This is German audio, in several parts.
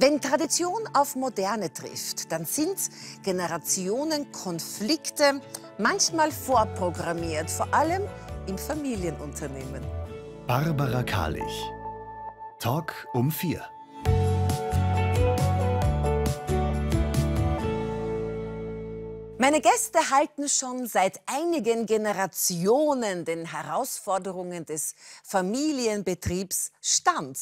Wenn Tradition auf Moderne trifft, dann sind Generationenkonflikte manchmal vorprogrammiert, vor allem im Familienunternehmen. Barbara Karlich. Talk um vier. Meine Gäste halten schon seit einigen Generationen den Herausforderungen des Familienbetriebs stand.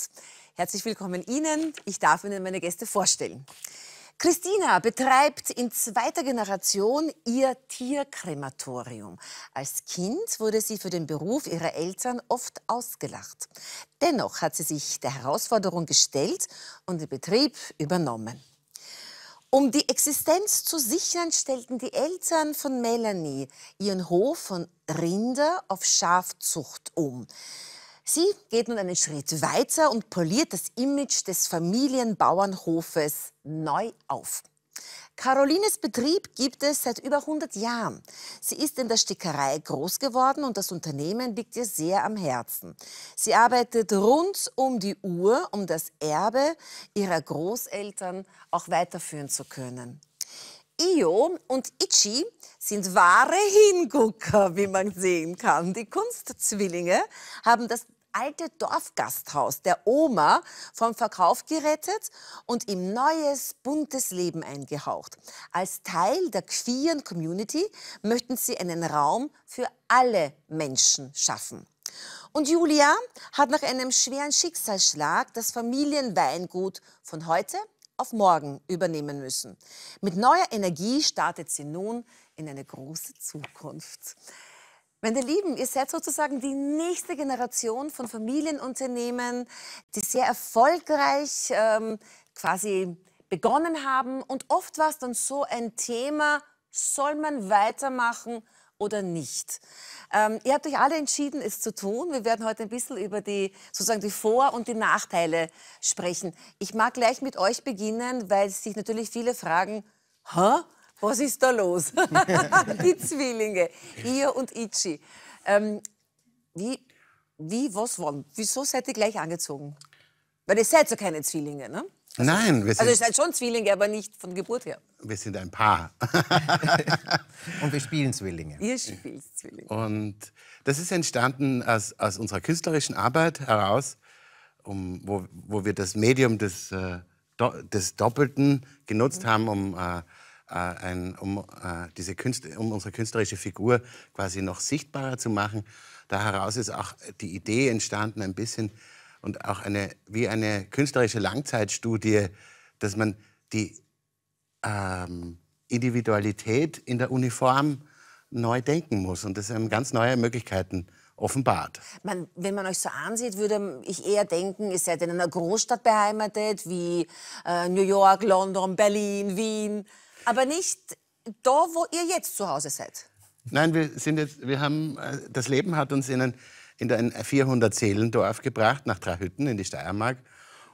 Herzlich willkommen Ihnen. Ich darf Ihnen meine Gäste vorstellen. Christina betreibt in zweiter Generation ihr Tierkrematorium. Als Kind wurde sie für den Beruf ihrer Eltern oft ausgelacht. Dennoch hat sie sich der Herausforderung gestellt und den Betrieb übernommen. Um die Existenz zu sichern, stellten die Eltern von Melanie ihren Hof von Rinder auf Schafzucht um. Sie geht nun einen Schritt weiter und poliert das Image des Familienbauernhofes neu auf. Carolines Betrieb gibt es seit über 100 Jahren. Sie ist in der Stickerei groß geworden und das Unternehmen liegt ihr sehr am Herzen. Sie arbeitet rund um die Uhr, um das Erbe ihrer Großeltern auch weiterführen zu können. Io und Ichi sind wahre Hingucker, wie man sehen kann. Die Kunstzwillinge haben das alte Dorfgasthaus der Oma vom Verkauf gerettet und ihm neues, buntes Leben eingehaucht. Als Teil der queeren Community möchten sie einen Raum für alle Menschen schaffen. Und Julia hat nach einem schweren Schicksalsschlag das Familienweingut von heute auf morgen übernehmen müssen. Mit neuer Energie startet sie nun in eine große Zukunft. Meine Lieben, ihr seid sozusagen die nächste Generation von Familienunternehmen, die sehr erfolgreich ähm, quasi begonnen haben. Und oft war es dann so ein Thema, soll man weitermachen oder nicht. Ähm, ihr habt euch alle entschieden, es zu tun. Wir werden heute ein bisschen über die, sozusagen die Vor- und die Nachteile sprechen. Ich mag gleich mit euch beginnen, weil sich natürlich viele fragen, Hä? was ist da los? die Zwillinge, ihr und Itchi. Ähm, wie, wie, was wann? Wieso seid ihr gleich angezogen? Weil ihr seid ja keine Zwillinge, ne? Also, Nein, wir sind. Also ihr seid schon Zwillinge, aber nicht von Geburt her. Wir sind ein Paar. und wir spielen Zwillinge. Ihr spielt Zwillinge. Und das ist entstanden aus, aus unserer künstlerischen Arbeit heraus, um, wo, wo wir das Medium des, äh, des Doppelten genutzt mhm. haben, um äh, äh, ein, um, äh, diese Künstler, um unsere künstlerische Figur quasi noch sichtbarer zu machen. Da heraus ist auch die Idee entstanden, ein bisschen und auch eine, wie eine künstlerische Langzeitstudie, dass man die ähm, Individualität in der Uniform neu denken muss und das einem ganz neue Möglichkeiten offenbart. Man, wenn man euch so ansieht, würde ich eher denken, ihr seid in einer Großstadt beheimatet, wie äh, New York, London, Berlin, Wien. Aber nicht da, wo ihr jetzt zu Hause seid. Nein, wir sind jetzt, wir haben, äh, das Leben hat uns in ein, ein 400-Seelendorf gebracht, nach Trahütten in die Steiermark.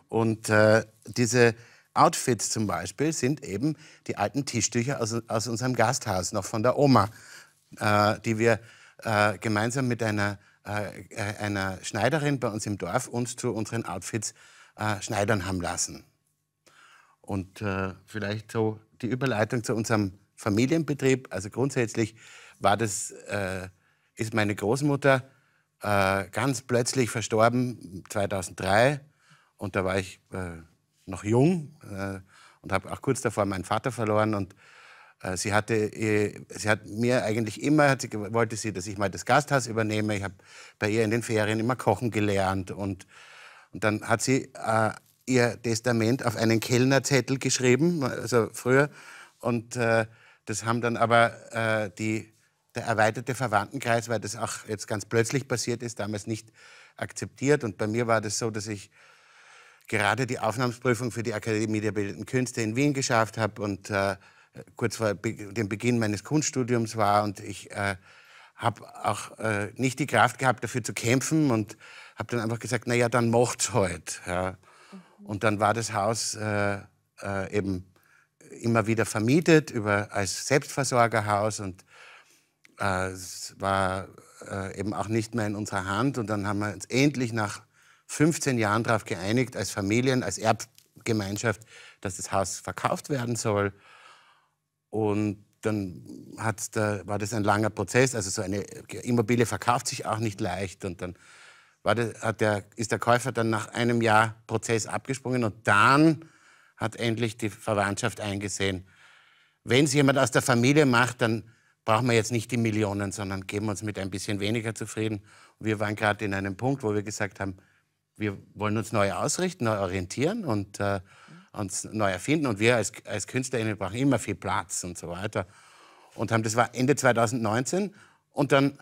Und äh, diese Outfits zum Beispiel sind eben die alten Tischtücher aus, aus unserem Gasthaus, noch von der Oma, äh, die wir äh, gemeinsam mit einer, äh, äh, einer Schneiderin bei uns im Dorf uns zu unseren Outfits schneidern haben lassen. Und vielleicht so die Überleitung zu unserem Familienbetrieb. Also grundsätzlich war das, äh, ist meine Großmutter äh, ganz plötzlich verstorben 2003 und da war ich äh, noch jung äh, und habe auch kurz davor meinen Vater verloren und äh, Sie hatte, äh, sie hat mir eigentlich immer, sie, wollte sie, dass ich mal das Gasthaus übernehme. Ich habe bei ihr in den Ferien immer kochen gelernt und, und dann hat sie ihr Testament auf einen Kellnerzettel geschrieben, also früher. Und äh, das haben dann aber äh, die, der erweiterte Verwandtenkreis, weil das auch jetzt ganz plötzlich passiert ist, damals nicht akzeptiert. Und bei mir war das so, dass ich gerade die Aufnahmsprüfung für die Akademie der Bildenden Künste in Wien geschafft habe und äh, kurz vor dem Beginn meines Kunststudiums war. Und ich äh, habe auch äh, nicht die Kraft gehabt, dafür zu kämpfen und habe dann einfach gesagt, naja, dann macht's halt. Ja. Und dann war das Haus äh, äh, eben immer wieder vermietet über, als Selbstversorgerhaus und äh, es war äh, eben auch nicht mehr in unserer Hand. Und dann haben wir uns endlich nach 15 Jahren darauf geeinigt, als Familien, als Erbgemeinschaft, dass das Haus verkauft werden soll. Und dann da, war das ein langer Prozess. Also so eine Immobilie verkauft sich auch nicht leicht. Und dann war das, hat der, ist der Käufer dann nach einem Jahr Prozess abgesprungen und dann hat endlich die Verwandtschaft eingesehen, wenn es jemand aus der Familie macht, dann brauchen wir jetzt nicht die Millionen, sondern geben wir uns mit ein bisschen weniger zufrieden. Wir waren gerade in einem Punkt, wo wir gesagt haben, wir wollen uns neu ausrichten, neu orientieren und äh, uns neu erfinden. Und wir als, als KünstlerInnen brauchen immer viel Platz und so weiter. Und haben, das war Ende 2019. Und dann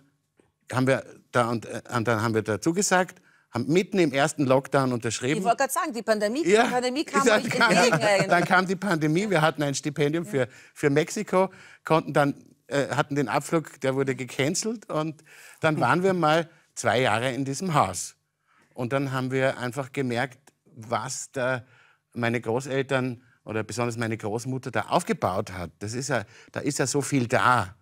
haben wir da und, äh, und dann haben wir dazu gesagt, haben mitten im ersten Lockdown unterschrieben. Ich wollte gerade sagen, die Pandemie, ja, die Pandemie kam dann kam, entgegen, dann kam die Pandemie, wir hatten ein Stipendium für, für Mexiko, konnten dann, äh, hatten den Abflug, der wurde gecancelt und dann waren wir mal zwei Jahre in diesem Haus. Und dann haben wir einfach gemerkt, was da meine Großeltern oder besonders meine Großmutter da aufgebaut hat. Das ist ja, da ist ja so viel da.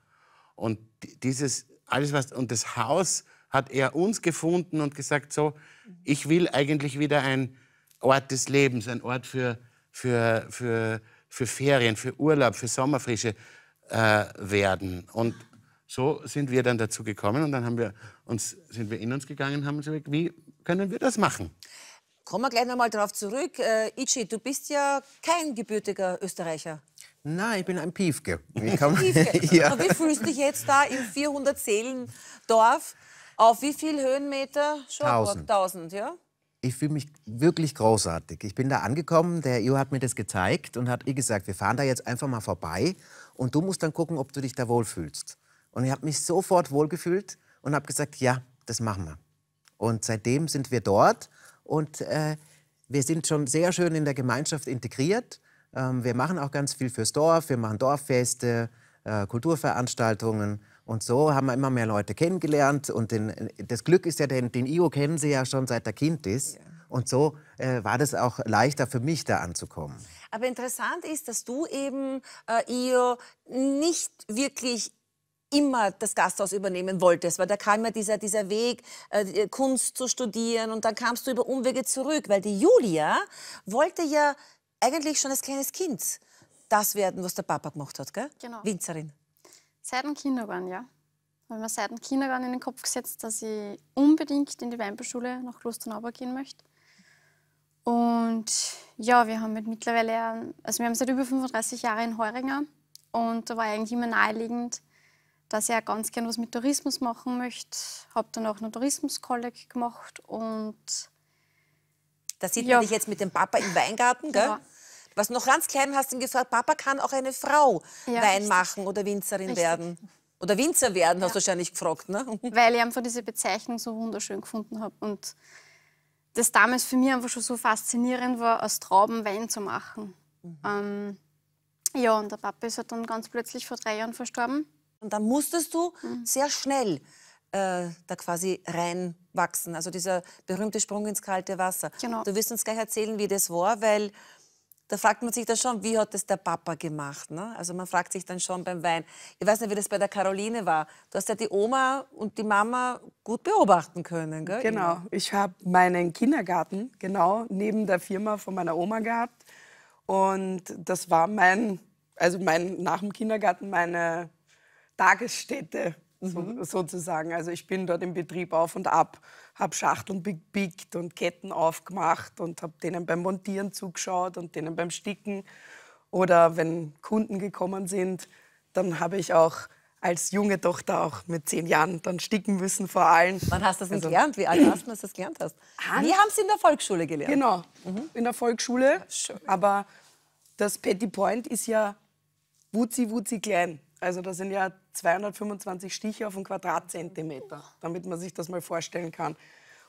Und dieses alles was und das Haus hat er uns gefunden und gesagt so, ich will eigentlich wieder ein Ort des Lebens, ein Ort für für für für Ferien, für Urlaub, für Sommerfrische äh, werden. Und so sind wir dann dazu gekommen und dann haben wir uns, sind wir in uns gegangen und haben uns überlegt, wie können wir das machen? Kommen wir gleich nochmal darauf zurück. Äh, Ichi, du bist ja kein gebürtiger Österreicher. Nein, ich bin ein Piefke. Wie, kann man, ja. wie fühlst du dich jetzt da im 400 Seelen Dorf? Auf wie viel Höhenmeter? Schon 1000. 1000, ja? Ich fühle mich wirklich großartig. Ich bin da angekommen, der EU hat mir das gezeigt und hat ihr gesagt, wir fahren da jetzt einfach mal vorbei und du musst dann gucken, ob du dich da wohlfühlst. Und ich habe mich sofort wohlgefühlt und habe gesagt, ja, das machen wir. Und seitdem sind wir dort und äh, wir sind schon sehr schön in der Gemeinschaft integriert ähm, wir machen auch ganz viel fürs Dorf, wir machen Dorffeste, äh, Kulturveranstaltungen. Und so haben wir immer mehr Leute kennengelernt. Und den, äh, das Glück ist ja, den, den Io kennen sie ja schon seit er Kind ist. Ja. Und so äh, war das auch leichter für mich, da anzukommen. Aber interessant ist, dass du eben äh, Io nicht wirklich immer das Gasthaus übernehmen wolltest, weil da kam ja dieser, dieser Weg, äh, äh, Kunst zu studieren und dann kamst du über Umwege zurück, weil die Julia wollte ja eigentlich schon als kleines Kind das werden, was der Papa gemacht hat, gell? Genau. Winzerin. Seit dem Kindergarten, ja. Habe mir seit dem Kindergarten in den Kopf gesetzt, dass ich unbedingt in die Weinbauschule nach Klosternauber gehen möchte. Und ja, wir haben mit halt mittlerweile, also wir haben seit über 35 Jahren in Heuringer und da war eigentlich immer naheliegend, dass ich auch ganz gern was mit Tourismus machen möchte. Habe dann auch einen Tourismuskolleg gemacht und. Da sieht ja. man dich jetzt mit dem Papa im Weingarten, gell? Ja was noch ganz klein hast ihn gefragt, Papa, kann auch eine Frau ja, Wein richtig. machen oder Winzerin richtig. werden? Oder Winzer werden, ja. hast du wahrscheinlich gefragt, ne? Weil ich einfach diese Bezeichnung so wunderschön gefunden habe und das damals für mich einfach schon so faszinierend war, aus Trauben Wein zu machen. Mhm. Ähm, ja, und der Papa ist halt dann ganz plötzlich vor drei Jahren verstorben. Und dann musstest du mhm. sehr schnell äh, da quasi reinwachsen. Also dieser berühmte Sprung ins kalte Wasser. Genau. Du wirst uns gleich erzählen, wie das war, weil da fragt man sich dann schon, wie hat es der Papa gemacht? Ne? Also man fragt sich dann schon beim Wein. Ich weiß nicht, wie das bei der Caroline war. Du hast ja die Oma und die Mama gut beobachten können. Gell? Genau, ich habe meinen Kindergarten genau neben der Firma von meiner Oma gehabt. Und das war mein, also mein, nach dem Kindergarten meine Tagesstätte mhm. sozusagen. Also ich bin dort im Betrieb auf und ab, habe Schachteln bepickt und Ketten aufgemacht und habe denen beim Montieren zugeschaut und denen beim Sticken. Oder wenn Kunden gekommen sind, dann habe ich auch als junge Tochter auch mit zehn Jahren dann sticken müssen vor allem. Wann hast du das also, gelernt? Wie alt warst du, dass du das gelernt hast? Hand? Wir haben es in der Volksschule gelernt. Genau, mhm. in der Volksschule. Aber das Petty Point ist ja wutzi wutzi klein. Also das sind ja 225 Stiche auf einen Quadratzentimeter, damit man sich das mal vorstellen kann.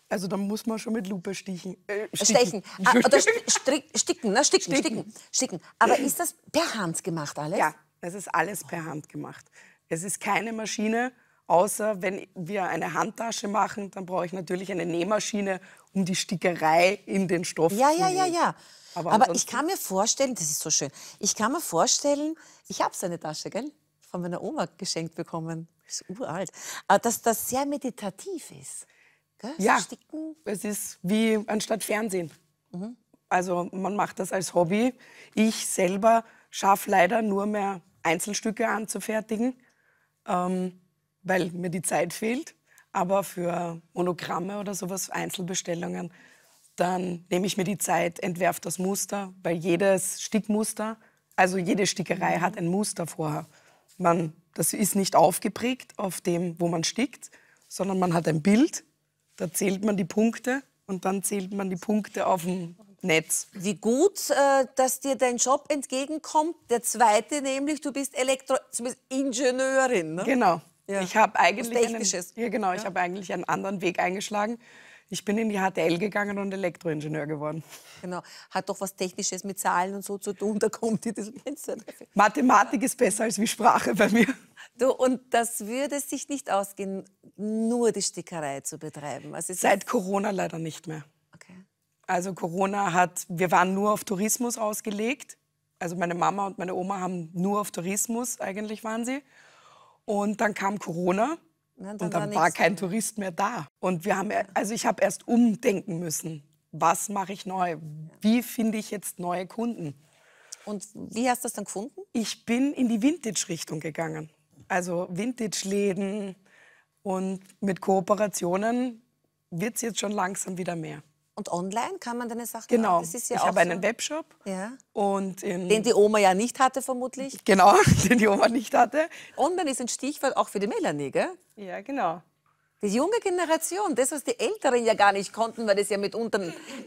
Also da muss man schon mit Lupe stichen. Äh, stichen. Stechen. Ah, oder sticken, ne? sticken, sticken, sticken, sticken. Aber ist das per Hand gemacht alles? Ja, es ist alles per Hand gemacht. Es ist keine Maschine, außer wenn wir eine Handtasche machen, dann brauche ich natürlich eine Nähmaschine, um die Stickerei in den Stoff ja, zu Ja, ja, ja, ja. Aber, Aber ich kann mir vorstellen, das ist so schön, ich kann mir vorstellen, ich habe so eine Tasche, gell? von meiner Oma geschenkt bekommen. Das ist uralt. Aber dass das sehr meditativ ist. Gell? Ja, so es ist wie anstatt Fernsehen. Mhm. Also man macht das als Hobby. Ich selber schaffe leider nur mehr Einzelstücke anzufertigen, ähm, weil mir die Zeit fehlt. Aber für Monogramme oder sowas, Einzelbestellungen, dann nehme ich mir die Zeit, entwerfe das Muster, weil jedes Stickmuster, also jede Stickerei mhm. hat ein Muster vorher man, das ist nicht aufgeprägt auf dem, wo man stickt, sondern man hat ein Bild, da zählt man die Punkte und dann zählt man die Punkte auf dem Netz. Wie gut, äh, dass dir dein Job entgegenkommt. Der zweite nämlich, du bist Elektro, du Ingenieurin. Ne? Genau. Ja. Ich habe eigentlich, ja, genau, ja. hab eigentlich einen anderen Weg eingeschlagen. Ich bin in die HTL gegangen und Elektroingenieur geworden. Genau. Hat doch was Technisches mit Zahlen und so zu tun. Da kommt dir das Fenster. Mathematik ist besser als wie Sprache bei mir. Du, und das würde sich nicht ausgehen, nur die Stickerei zu betreiben. Also Seit Corona leider nicht mehr. Okay. Also Corona hat, wir waren nur auf Tourismus ausgelegt. Also meine Mama und meine Oma haben nur auf Tourismus, eigentlich waren sie. Und dann kam Corona Ne, dann und dann war, war kein Tourist mehr da. Und wir haben, also ich habe erst umdenken müssen. Was mache ich neu? Wie finde ich jetzt neue Kunden? Und wie hast du das dann gefunden? Ich bin in die Vintage-Richtung gegangen. Also Vintage-Läden und mit Kooperationen wird es jetzt schon langsam wieder mehr. Und online kann man deine Sachen Genau. Das ist ja ich habe so. einen Webshop. Ja. Und ähm, den die Oma ja nicht hatte, vermutlich. Genau, den die Oma nicht hatte. Online ist ein Stichwort auch für die Melanie, gell? Ja, genau. Die junge Generation, das, was die Älteren ja gar nicht konnten, weil es ja mitunter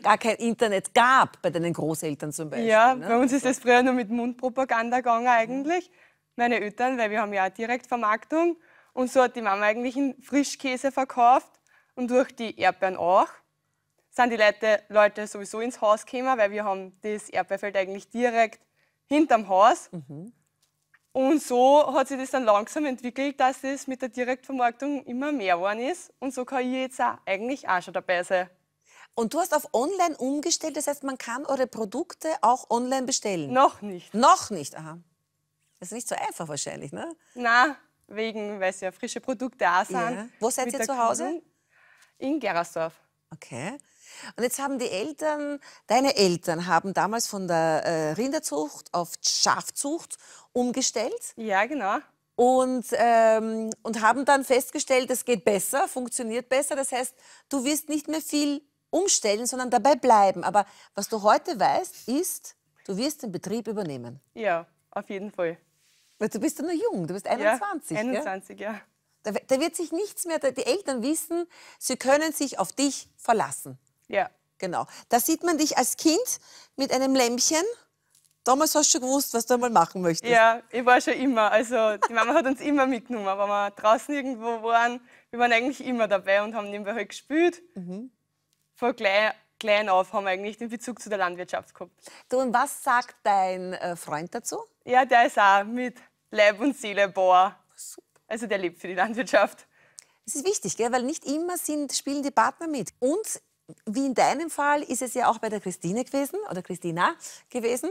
gar kein Internet gab, bei deinen Großeltern zum Beispiel. Ja, ne? bei uns ist das früher nur mit Mundpropaganda gegangen eigentlich. Meine Eltern, weil wir haben ja auch Direktvermarktung. Und so hat die Mama eigentlich einen Frischkäse verkauft und durch die Erdbeeren auch sind die Leute, Leute sowieso ins Haus gekommen, weil wir haben das Erdbeerfeld eigentlich direkt hinterm Haus. Mhm. Und so hat sich das dann langsam entwickelt, dass es mit der Direktvermarktung immer mehr geworden ist. Und so kann ich jetzt auch eigentlich auch schon dabei sein. Und du hast auf online umgestellt, das heißt, man kann eure Produkte auch online bestellen? Noch nicht. Noch nicht, aha. Das ist nicht so einfach wahrscheinlich, ne? Nein, wegen, weil es ja frische Produkte auch sind. Ja. Wo seid ihr zu Hause? Küchen in Gerasdorf. Okay. Und jetzt haben die Eltern, deine Eltern haben damals von der äh, Rinderzucht auf Schafzucht umgestellt. Ja, genau. Und, ähm, und haben dann festgestellt, es geht besser, funktioniert besser. Das heißt, du wirst nicht mehr viel umstellen, sondern dabei bleiben. Aber was du heute weißt, ist, du wirst den Betrieb übernehmen. Ja, auf jeden Fall. Weil du bist ja nur jung, du bist 21. Ja, 21, ja. ja. Da, da, wird sich nichts mehr, die Eltern wissen, sie können sich auf dich verlassen. Ja. Genau. Da sieht man dich als Kind mit einem Lämpchen. Damals hast du schon gewusst, was du einmal machen möchtest. Ja, ich war schon immer. Also die Mama hat uns immer mitgenommen. Wenn wir draußen irgendwo waren, wir waren eigentlich immer dabei und haben nebenbei halt gespielt. Mhm. Von klein, klein auf haben wir eigentlich den Bezug zu der Landwirtschaft gehabt. Du, und was sagt dein äh, Freund dazu? Ja, der ist auch mit Leib und Seele Bauer. Also der lebt für die Landwirtschaft. Es ist wichtig, gell? weil nicht immer sind, spielen die Partner mit. Und wie in deinem Fall ist es ja auch bei der Christine gewesen oder Christina gewesen.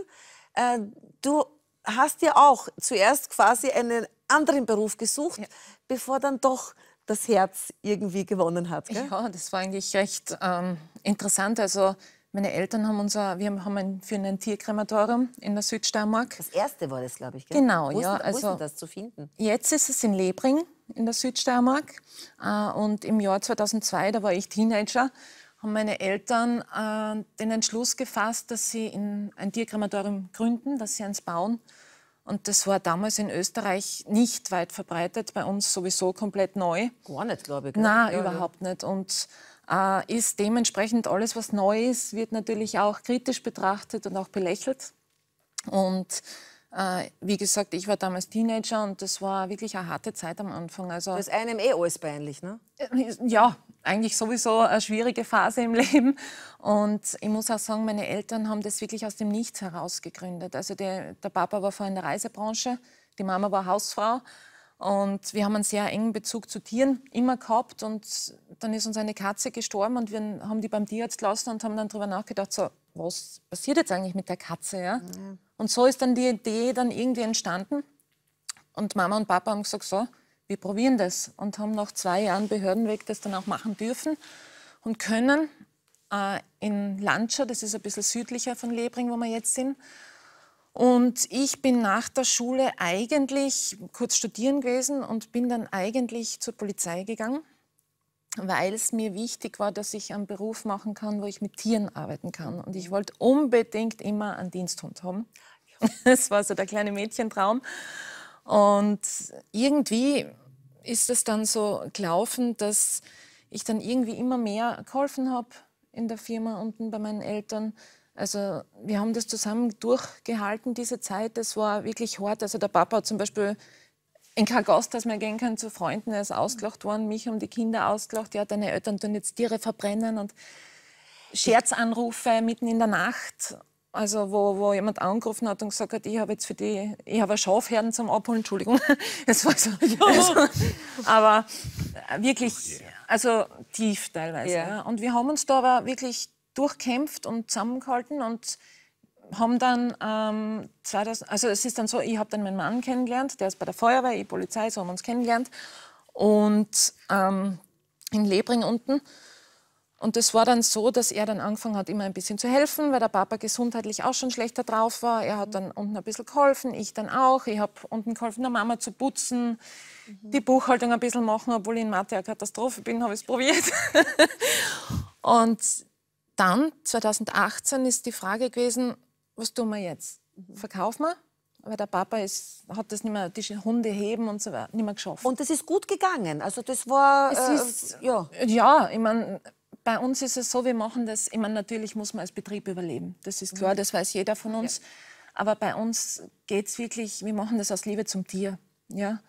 Äh, du hast ja auch zuerst quasi einen anderen Beruf gesucht, ja. bevor dann doch das Herz irgendwie gewonnen hat. Gell? Ja, das war eigentlich recht ähm, interessant. Also meine Eltern haben unser, wir haben ein, für ein Tierkrematorium in der Südsteiermark. Das erste war das, glaube ich. Gell? Genau, wo ja. Ist, also, wo ist das zu finden? Jetzt ist es in Lebring in der Südsteiermark. Äh, und im Jahr 2002, da war ich Teenager haben meine Eltern äh, den Entschluss gefasst, dass sie ein Tierkrematorium gründen, dass sie eins bauen. Und das war damals in Österreich nicht weit verbreitet, bei uns sowieso komplett neu. Gar nicht, glaube ich. Nein, ja, überhaupt ja. nicht. Und äh, ist dementsprechend alles, was neu ist, wird natürlich auch kritisch betrachtet und auch belächelt. Und äh, wie gesagt, ich war damals Teenager und das war wirklich eine harte Zeit am Anfang. Also, das ist einem eh alles peinlich, ne? Äh, ja, eigentlich sowieso eine schwierige Phase im Leben. Und ich muss auch sagen, meine Eltern haben das wirklich aus dem Nichts heraus gegründet. Also der, der Papa war vorher in der Reisebranche, die Mama war Hausfrau. Und wir haben einen sehr engen Bezug zu Tieren immer gehabt. Und dann ist uns eine Katze gestorben und wir haben die beim Tierarzt gelassen und haben dann darüber nachgedacht, so, was passiert jetzt eigentlich mit der Katze? Ja? Mhm. Und so ist dann die Idee dann irgendwie entstanden. Und Mama und Papa haben gesagt, so, wir probieren das und haben nach zwei Jahren Behördenweg das dann auch machen dürfen und können äh, in Lancia, das ist ein bisschen südlicher von Lebring, wo wir jetzt sind. Und ich bin nach der Schule eigentlich kurz studieren gewesen und bin dann eigentlich zur Polizei gegangen, weil es mir wichtig war, dass ich einen Beruf machen kann, wo ich mit Tieren arbeiten kann. Und ich wollte unbedingt immer einen Diensthund haben. Das war so der kleine Mädchentraum. Und irgendwie ist es dann so gelaufen, dass ich dann irgendwie immer mehr geholfen habe in der Firma unten bei meinen Eltern. Also wir haben das zusammen durchgehalten, diese Zeit. Das war wirklich hart. Also der Papa hat zum Beispiel in kein dass man gehen kann zu Freunden, er ist ausgelacht worden, mich haben die Kinder ausgelacht, ja, deine Eltern tun jetzt Tiere verbrennen und Scherzanrufe mitten in der Nacht. Also wo, wo jemand angerufen hat und gesagt hat, ich habe jetzt für die, ich habe Schafherden zum Abholen, Entschuldigung. Es war so. Also, aber wirklich, oh also tief teilweise. Ja. Und wir haben uns da aber wirklich durchkämpft und zusammengehalten und haben dann ähm, 2000, also es ist dann so, ich habe dann meinen Mann kennengelernt, der ist bei der Feuerwehr, ich Polizei, so haben wir uns kennengelernt und ähm, in Lebring unten. Und das war dann so, dass er dann angefangen hat, immer ein bisschen zu helfen, weil der Papa gesundheitlich auch schon schlechter drauf war. Er hat dann unten ein bisschen geholfen, ich dann auch. Ich habe unten geholfen, der Mama zu putzen, mhm. die Buchhaltung ein bisschen machen, obwohl ich in Mathe eine Katastrophe bin, habe ich es probiert. und dann, 2018, ist die Frage gewesen, was tun wir jetzt? Mhm. Verkaufen wir? weil der Papa ist, hat das nicht mehr, die Hunde heben und so weiter, nicht mehr geschafft. Und das ist gut gegangen. Also das war. Äh, ist, ja. ja, ich meine, bei uns ist es so, wir machen das, ich meine, natürlich muss man als Betrieb überleben. Das ist klar, mhm. das weiß jeder von uns. Ja. Aber bei uns geht es wirklich, wir machen das aus Liebe zum Tier. Ja?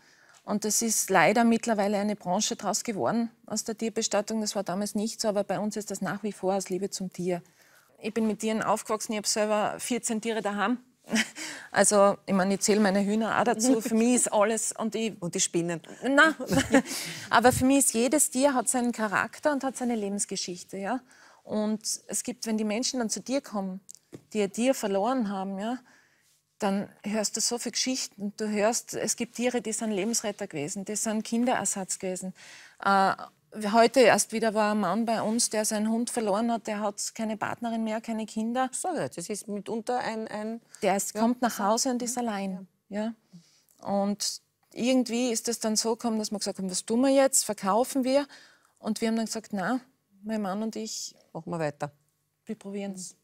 Und das ist leider mittlerweile eine Branche daraus geworden, aus der Tierbestattung. Das war damals nicht so, aber bei uns ist das nach wie vor aus Liebe zum Tier. Ich bin mit Tieren aufgewachsen, ich habe selber 14 Tiere daheim. Also, ich meine, ich zähle meine Hühner auch dazu. Für mich ist alles und die und die Spinnen. Na, aber für mich ist jedes Tier hat seinen Charakter und hat seine Lebensgeschichte, ja. Und es gibt, wenn die Menschen dann zu dir kommen, die ein Tier verloren haben, ja, dann hörst du so viele Geschichten. Du hörst, es gibt Tiere, die sind Lebensretter gewesen, die sind Kinderersatz gewesen. Äh, Heute erst wieder war ein Mann bei uns, der seinen Hund verloren hat. Der hat keine Partnerin mehr, keine Kinder. So, das ist mitunter ein. ein der ist, ja. kommt nach Hause und ist ja. allein. Ja. Und irgendwie ist es dann so gekommen, dass wir gesagt haben: Was tun wir jetzt? Verkaufen wir? Und wir haben dann gesagt: Na, mein Mann und ich. Machen wir weiter. Wir probieren es.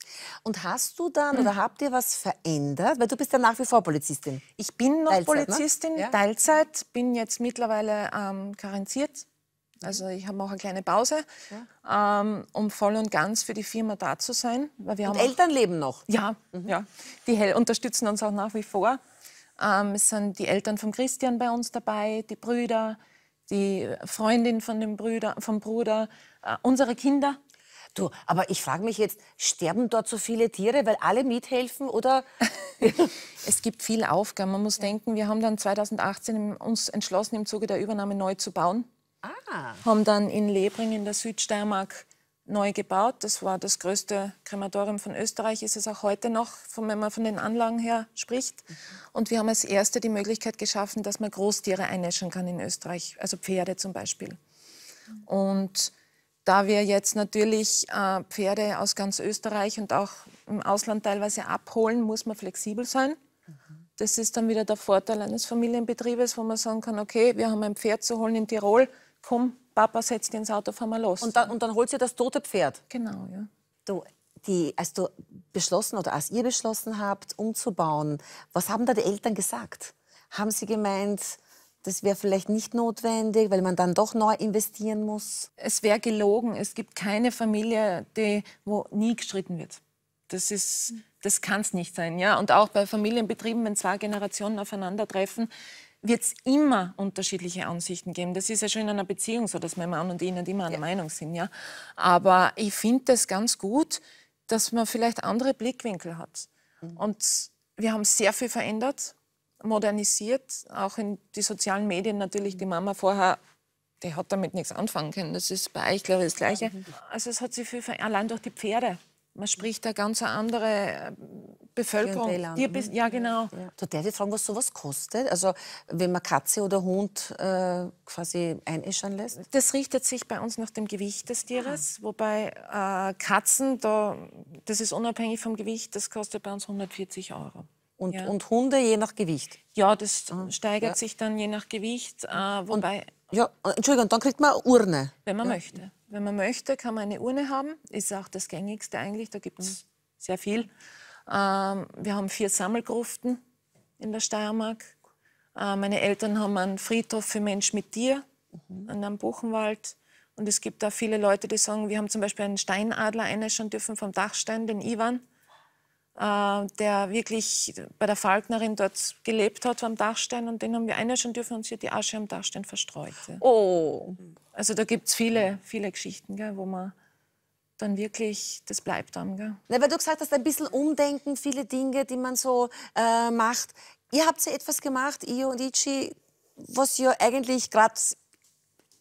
Und hast du dann mhm. oder habt ihr was verändert? Weil du bist ja nach wie vor Polizistin. Ich bin noch Teilzeit, ne? Polizistin, ne? ja. Teilzeit, bin jetzt mittlerweile ähm, karenziert also ich habe auch eine kleine Pause, ja. ähm, um voll und ganz für die Firma da zu sein. Weil wir und haben Eltern auch, leben noch? Ja, mhm. ja. die Hel unterstützen uns auch nach wie vor. Ähm, es sind die Eltern von Christian bei uns dabei, die Brüder, die Freundin von dem Brüder, vom Bruder, äh, unsere Kinder. Du, aber ich frage mich jetzt, sterben dort so viele Tiere, weil alle mithelfen oder? es gibt viele Aufgaben. Man muss denken, wir haben dann 2018 uns entschlossen, im Zuge der Übernahme neu zu bauen. Ah. Haben dann in Lebring in der Südsteiermark neu gebaut. Das war das größte Krematorium von Österreich, ist es auch heute noch, wenn man von den Anlagen her spricht. Mhm. Und wir haben als Erste die Möglichkeit geschaffen, dass man Großtiere einäschern kann in Österreich, also Pferde zum Beispiel. Mhm. Und da wir jetzt natürlich äh, Pferde aus ganz Österreich und auch im Ausland teilweise abholen, muss man flexibel sein. Mhm. Das ist dann wieder der Vorteil eines Familienbetriebes, wo man sagen kann, okay, wir haben ein Pferd zu holen in Tirol, komm, Papa, setz dich ins Auto, fahr mal los. Und dann, und dann holt sie das tote Pferd? Genau, ja. Du, die, als du beschlossen oder als ihr beschlossen habt, umzubauen, was haben da die Eltern gesagt? Haben sie gemeint, das wäre vielleicht nicht notwendig, weil man dann doch neu investieren muss? Es wäre gelogen. Es gibt keine Familie, die, wo nie gestritten wird. Das ist, das kann es nicht sein. Ja? Und auch bei Familienbetrieben, wenn zwei Generationen aufeinandertreffen, wird es immer unterschiedliche Ansichten geben. Das ist ja schon in einer Beziehung so, dass mein Mann und ich nicht immer einer ja. Meinung sind. Ja? Aber ich finde das ganz gut, dass man vielleicht andere Blickwinkel hat. Mhm. Und wir haben sehr viel verändert, modernisiert, auch in die sozialen Medien natürlich. Die mhm. Mama vorher, die hat damit nichts anfangen können. Das ist bei euch, glaube ich, das Gleiche. Also es hat sich viel verändert, allein durch die Pferde. Man spricht da ganz andere Bevölkerung. Die ne? Be ja, genau. Ja. Du fragen, was sowas kostet? Also, wenn man Katze oder Hund äh, quasi einäschern lässt? Das richtet sich bei uns nach dem Gewicht des Tieres. Ah. Wobei äh, Katzen, da, das ist unabhängig vom Gewicht, das kostet bei uns 140 Euro. Und, ja. und Hunde je nach Gewicht? Ja, das ah. steigert ja. sich dann je nach Gewicht. Äh, wobei, und, ja, Entschuldigung, dann kriegt man eine Urne. Wenn man möchte. Wenn man möchte, kann man eine Urne haben. Ist auch das gängigste eigentlich. Da gibt es mhm. sehr viel. Ähm, wir haben vier Sammelgruften in der Steiermark. Äh, meine Eltern haben einen Friedhof für Mensch mit Tier mhm. an einem Buchenwald. Und es gibt da viele Leute, die sagen, wir haben zum Beispiel einen Steinadler einäschern dürfen vom Dachstein, den Ivan, äh, der wirklich bei der Falknerin dort gelebt hat am Dachstein. Und den haben wir einäschern dürfen und sie hat die Asche am Dachstein verstreut. Oh! Also da gibt es viele, viele Geschichten, gell, wo man dann wirklich, das bleibt dann. Gell? Na, weil du gesagt hast, ein bisschen umdenken, viele Dinge, die man so äh, macht. Ihr habt ja etwas gemacht, Io und Ichi, was ja eigentlich gerade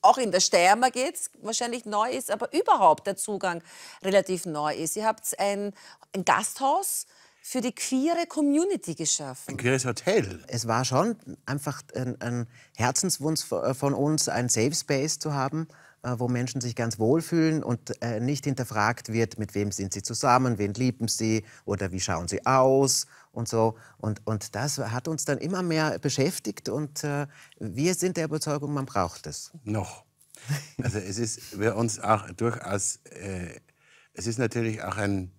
auch in der Steiermark jetzt wahrscheinlich neu ist, aber überhaupt der Zugang relativ neu ist. Ihr habt ein, ein Gasthaus für die queere Community geschaffen. Ein queeres Hotel. Es war schon einfach ein, ein Herzenswunsch von äh, uns, ein Safe Space zu haben, äh, wo Menschen sich ganz wohlfühlen und äh, nicht hinterfragt wird, mit wem sind sie zusammen, wen lieben sie oder wie schauen sie aus und so. Und, und das hat uns dann immer mehr beschäftigt und äh, wir sind der Überzeugung, man braucht es. Noch. Also es ist für uns auch durchaus, äh, es ist natürlich auch ein,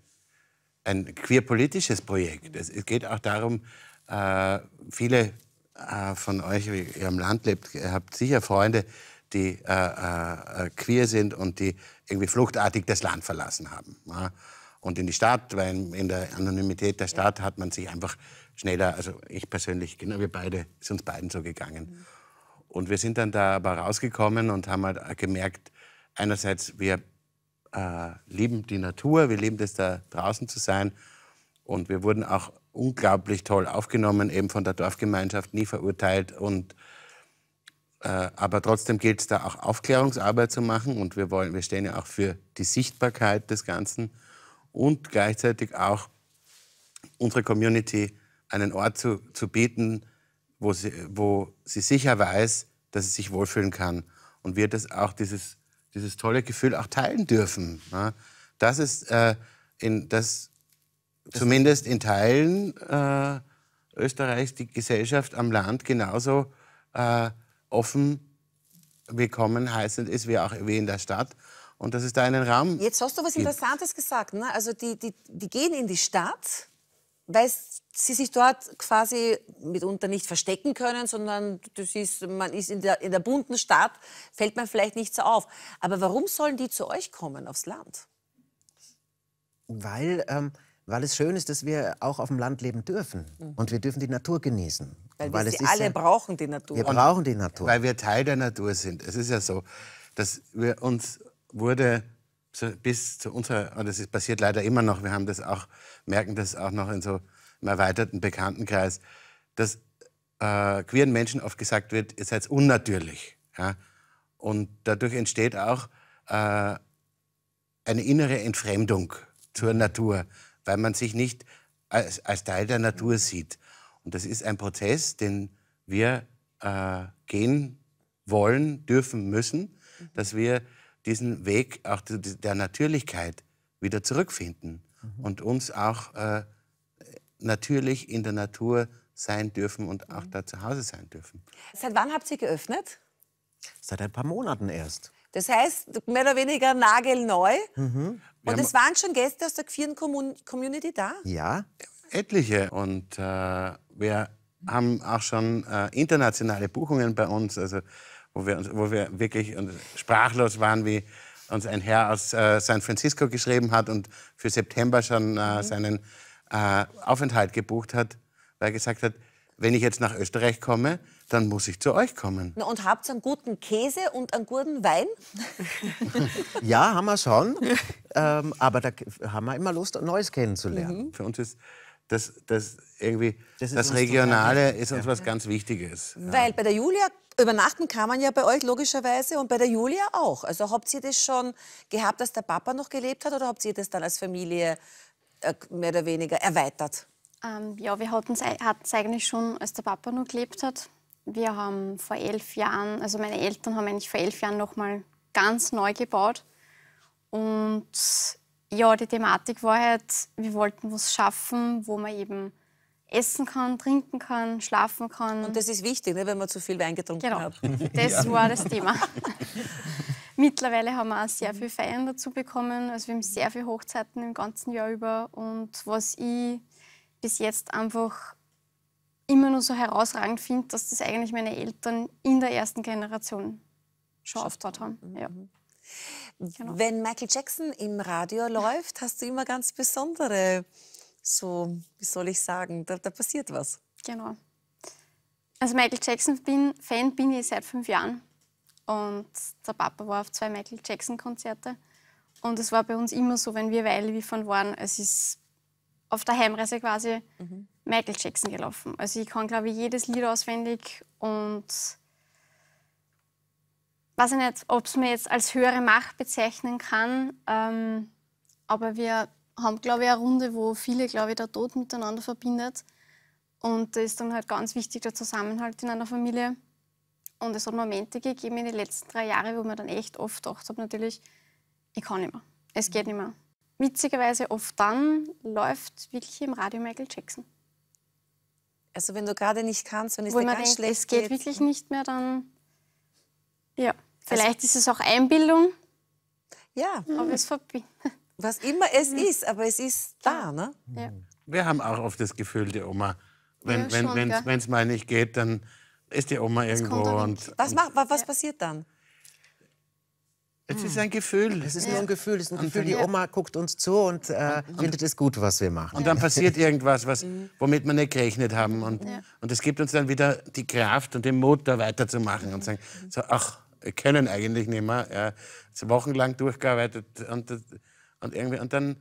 ein queerpolitisches Projekt. Es, es geht auch darum, äh, viele äh, von euch, wie ihr im Land lebt, habt sicher Freunde, die äh, äh, äh, queer sind und die irgendwie fluchtartig das Land verlassen haben. Ja? Und in die Stadt, weil in der Anonymität der Stadt hat man sich einfach schneller, also ich persönlich, genau wir beide, ist uns beiden so gegangen. Und wir sind dann da aber rausgekommen und haben halt gemerkt, einerseits, wir äh, lieben die Natur, wir lieben es, da draußen zu sein. Und wir wurden auch unglaublich toll aufgenommen, eben von der Dorfgemeinschaft, nie verurteilt und äh, aber trotzdem gilt es da auch Aufklärungsarbeit zu machen und wir, wollen, wir stehen ja auch für die Sichtbarkeit des Ganzen und gleichzeitig auch unsere Community einen Ort zu, zu bieten, wo sie, wo sie sicher weiß, dass sie sich wohlfühlen kann und wir das auch dieses, dieses tolle Gefühl auch teilen dürfen. Ne? Das ist äh, in, das, das zumindest in Teilen äh, Österreichs die Gesellschaft am Land genauso äh, offen willkommen heißend ist, wie auch wie in der Stadt. Und dass es da einen Rahmen Jetzt hast du was gibt. Interessantes gesagt. Ne? Also die, die, die gehen in die Stadt, weil sie sich dort quasi mitunter nicht verstecken können, sondern das ist, man ist in der, in der bunten Stadt, fällt man vielleicht nicht so auf. Aber warum sollen die zu euch kommen, aufs Land? Weil, ähm, weil es schön ist, dass wir auch auf dem Land leben dürfen. Mhm. Und wir dürfen die Natur genießen. Weil, weil wir sie alle ja, brauchen, die Natur. Wir brauchen die Natur. Weil wir Teil der Natur sind. Es ist ja so, dass wir uns wurde bis zu unserer, und das ist passiert leider immer noch, wir haben das auch, merken das auch noch in so einem erweiterten Bekanntenkreis, dass äh, queeren Menschen oft gesagt wird, ihr seid unnatürlich. Ja? Und dadurch entsteht auch äh, eine innere Entfremdung zur Natur, weil man sich nicht als, als Teil der Natur sieht. Und das ist ein Prozess, den wir äh, gehen wollen, dürfen, müssen, dass wir diesen Weg auch der Natürlichkeit wieder zurückfinden mhm. und uns auch äh, natürlich in der Natur sein dürfen und auch da zu Hause sein dürfen. Seit wann habt ihr geöffnet? Seit ein paar Monaten erst. Das heißt, mehr oder weniger nagelneu. Mhm. Und es waren schon Gäste aus der queeren Community da? Ja. Etliche. Und äh, wir haben auch schon äh, internationale Buchungen bei uns, also wo wir, wo wir wirklich sprachlos waren, wie uns ein Herr aus äh, San Francisco geschrieben hat und für September schon äh, mhm. seinen äh, Aufenthalt gebucht hat, weil er gesagt hat, wenn ich jetzt nach Österreich komme, dann muss ich zu euch kommen. Na und habt ihr einen guten Käse und einen guten Wein? ja, haben wir schon. ähm, aber da haben wir immer Lust, Neues kennenzulernen. Mhm. Für uns ist das, das irgendwie, das, das Regionale ist uns was ganz Wichtiges. Weil bei der Julia übernachten kann man ja bei euch logischerweise und bei der Julia auch. Also habt ihr das schon gehabt, dass der Papa noch gelebt hat oder habt ihr das dann als Familie äh, mehr oder weniger erweitert? Ähm, ja, wir hatten es eigentlich schon, als der Papa noch gelebt hat. Wir haben vor elf Jahren, also meine Eltern haben eigentlich vor elf Jahren nochmal ganz neu gebaut. Und ja, die Thematik war halt, wir wollten was schaffen, wo man eben essen kann, trinken kann, schlafen kann. Und das ist wichtig, ne, wenn man zu viel Wein getrunken genau. hat. Das ja. war das Thema. Mittlerweile haben wir auch sehr viel Feiern dazu bekommen. Also wir haben sehr viele Hochzeiten im ganzen Jahr über. Und was ich bis jetzt einfach immer nur so herausragend finde, dass das eigentlich meine Eltern in der ersten Generation schon aufgebaut haben. Mhm. Ja. Genau. Wenn Michael Jackson im Radio läuft, hast du immer ganz besondere, so, wie soll ich sagen, da, da passiert was. Genau. Also Michael Jackson bin, Fan bin ich seit fünf Jahren. Und der Papa war auf zwei Michael Jackson-Konzerte. Und es war bei uns immer so, wenn wir weil wie von waren, es ist auf der Heimreise quasi mhm. Michael Jackson gelaufen. Also ich kann, glaube ich, jedes Lied auswendig und weiß ich nicht, ob es mir jetzt als höhere Macht bezeichnen kann, ähm, aber wir haben, glaube ich, eine Runde, wo viele, glaube ich, der Tod miteinander verbindet. Und da ist dann halt ganz wichtig der Zusammenhalt in einer Familie. Und es hat Momente gegeben in den letzten drei Jahren, wo man dann echt oft gedacht habe, natürlich, ich kann nicht mehr. Es geht nicht mehr. Witzigerweise oft dann läuft wirklich im Radio Michael Jackson. Also wenn du gerade nicht kannst, wenn es dir ganz denkt, schlecht es geht. Es geht wirklich nicht mehr, dann ja. Also Vielleicht also, ist es auch Einbildung. Ja. Aber es verbindet. Was immer es ist, aber es ist da. Ne? Ja. Wir haben auch oft das Gefühl, die Oma, wenn ja, es wenn, wenn's, mal nicht geht, dann ist die Oma irgendwo. Und, was, macht, was ja. passiert dann? Es ist ein Gefühl. Es ist nur ein Gefühl. Es ist ein und Gefühl. Die Oma guckt uns zu und äh, findet es gut, was wir machen. Und dann passiert irgendwas, was, mhm. womit wir nicht gerechnet haben. Und, und es gibt uns dann wieder die Kraft und den Mut, da weiterzumachen und sagen, so, ach, können eigentlich nicht mehr. Ja. So wochenlang durchgearbeitet und, und, irgendwie, und dann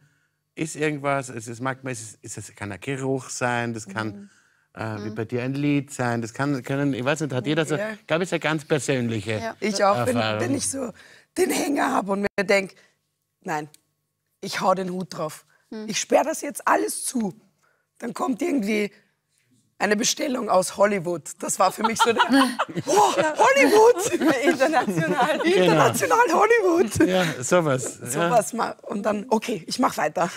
ist irgendwas, es, es mag, es, ist, es kann ein Geruch sein, das kann. Mhm. Äh, mhm. wie bei dir ein Lied sein. Das kann, können, ich weiß nicht, hat jeder so, ja. glaube ich, eine ganz persönliche. Ja. Ich auch, wenn, wenn, ich so den Hänger habe und mir denke, nein, ich hau den Hut drauf. Mhm. Ich sperre das jetzt alles zu. Dann kommt irgendwie eine Bestellung aus Hollywood. Das war für mich so der oh, Hollywood! international. International genau. Hollywood. Ja, sowas. Sowas ja. mal. Und dann, okay, ich mach weiter.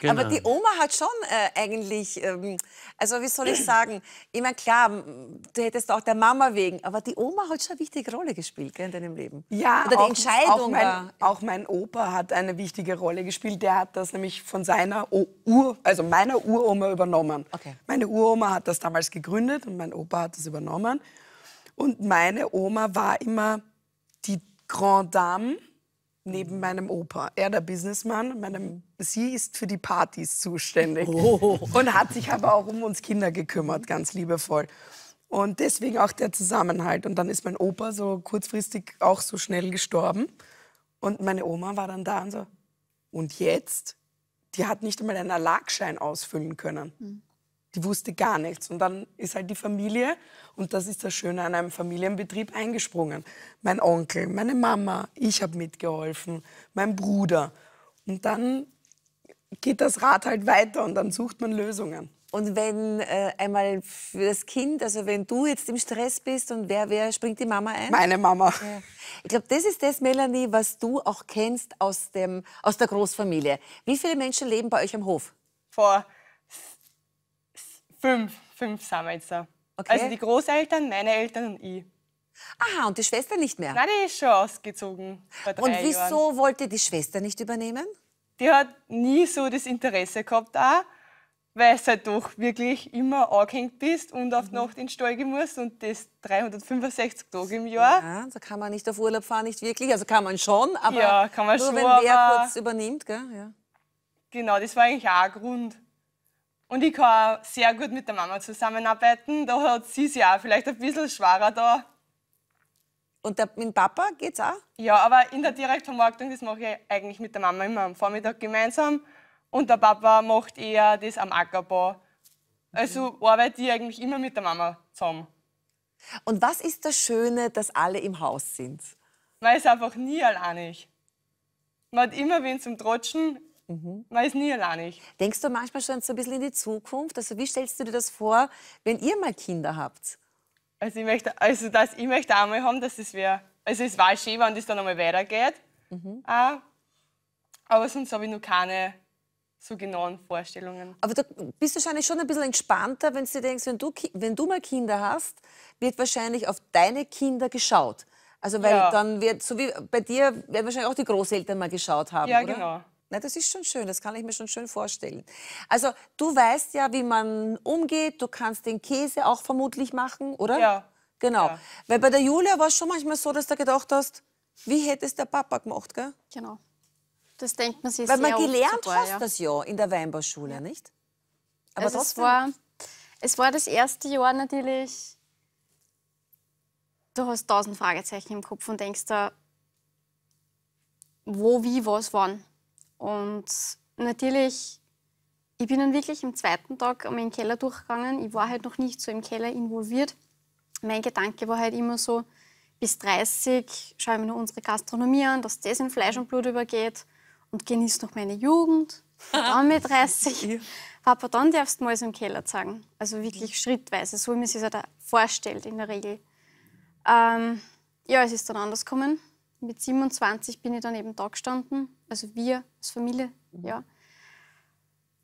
Genau. Aber die Oma hat schon äh, eigentlich, ähm, also wie soll ich sagen, immer klar, du hättest auch der Mama wegen, aber die Oma hat schon eine wichtige Rolle gespielt gell, in deinem Leben. Ja, Oder auch, die Entscheidung auch mein, auch mein Opa hat eine wichtige Rolle gespielt. Der hat das nämlich von seiner o Ur, also meiner Uroma übernommen. Okay. Meine Uroma hat hat das damals gegründet und mein Opa hat das übernommen. Und meine Oma war immer die Grand Dame neben meinem Opa. Er der Businessman, meinem, sie ist für die Partys zuständig oh. und hat sich aber auch um uns Kinder gekümmert, ganz liebevoll. Und deswegen auch der Zusammenhalt. Und dann ist mein Opa so kurzfristig auch so schnell gestorben. Und meine Oma war dann da und so, und jetzt? Die hat nicht einmal einen Erlagschein ausfüllen können. Mhm die wusste gar nichts. Und dann ist halt die Familie, und das ist das Schöne an einem Familienbetrieb, eingesprungen. Mein Onkel, meine Mama, ich habe mitgeholfen, mein Bruder. Und dann geht das Rad halt weiter und dann sucht man Lösungen. Und wenn äh, einmal für das Kind, also wenn du jetzt im Stress bist und wer, wer springt die Mama ein? Meine Mama. Ja. Ich glaube, das ist das, Melanie, was du auch kennst aus, dem, aus der Großfamilie. Wie viele Menschen leben bei euch am Hof? Vor Fünf, fünf sind wir jetzt. da. Okay. Also die Großeltern, meine Eltern und ich. Aha, und die Schwester nicht mehr? Nein, die ist schon ausgezogen. und wieso Jahren. wollte die Schwester nicht übernehmen? Die hat nie so das Interesse gehabt, auch, weil du halt doch wirklich immer angehängt bist und auf mhm. Nacht in den Stall musst und das 365 Tage im Jahr. Ja, da kann man nicht auf Urlaub fahren, nicht wirklich. Also kann man schon, aber ja, kann man nur schon, wenn wer kurz übernimmt. Gell? Ja. Genau, das war eigentlich auch ein Grund. Und ich kann auch sehr gut mit der Mama zusammenarbeiten. Da hat sie sich auch vielleicht ein bisschen schwerer da. Und der, mit dem Papa geht's auch? Ja, aber in der Direktvermarktung, das mache ich eigentlich mit der Mama immer am Vormittag gemeinsam. Und der Papa macht eher das am Ackerbau. Also arbeite ich eigentlich immer mit der Mama zusammen. Und was ist das Schöne, dass alle im Haus sind? Man ist einfach nie alleinig. Man hat immer wen zum Trotschen, Mhm. Man ist nie allein. Denkst du manchmal schon so ein bisschen in die Zukunft? Also wie stellst du dir das vor, wenn ihr mal Kinder habt? Also ich möchte, also dass ich möchte einmal haben, dass es wäre. Also es war schön, wenn das dann einmal weitergeht. Mhm. Ah, aber sonst habe ich noch keine so genauen Vorstellungen. Aber du bist wahrscheinlich schon ein bisschen entspannter, wenn du denkst, wenn du, wenn du mal Kinder hast, wird wahrscheinlich auf deine Kinder geschaut. Also weil ja. dann wird, so wie bei dir, werden wahrscheinlich auch die Großeltern mal geschaut haben, Ja, oder? genau. Na, das ist schon schön, das kann ich mir schon schön vorstellen. Also du weißt ja, wie man umgeht, du kannst den Käse auch vermutlich machen, oder? Ja. Genau. Ja. Weil bei der Julia war es schon manchmal so, dass du gedacht hast, wie hätte es der Papa gemacht, gell? Genau. Das denkt man sich Weil man gelernt hat ja. das ja in der Weinbauschule, nicht? Aber also trotzdem. Es war, es war das erste Jahr natürlich, du hast tausend Fragezeichen im Kopf und denkst da, wo, wie, was, wann. Und natürlich, ich bin dann wirklich am zweiten Tag den Keller durchgegangen. Ich war halt noch nicht so im Keller involviert. Mein Gedanke war halt immer so, bis 30 schaue ich mir nur unsere Gastronomie an, dass das in Fleisch und Blut übergeht und genieße noch meine Jugend. Dann mit 30. Papa, dann darfst du mal so im Keller zeigen. Also wirklich mhm. schrittweise, so wie man sich das halt vorstellt in der Regel. Ähm, ja, es ist dann anders gekommen. Mit 27 bin ich dann eben da gestanden also wir als Familie, mhm. ja.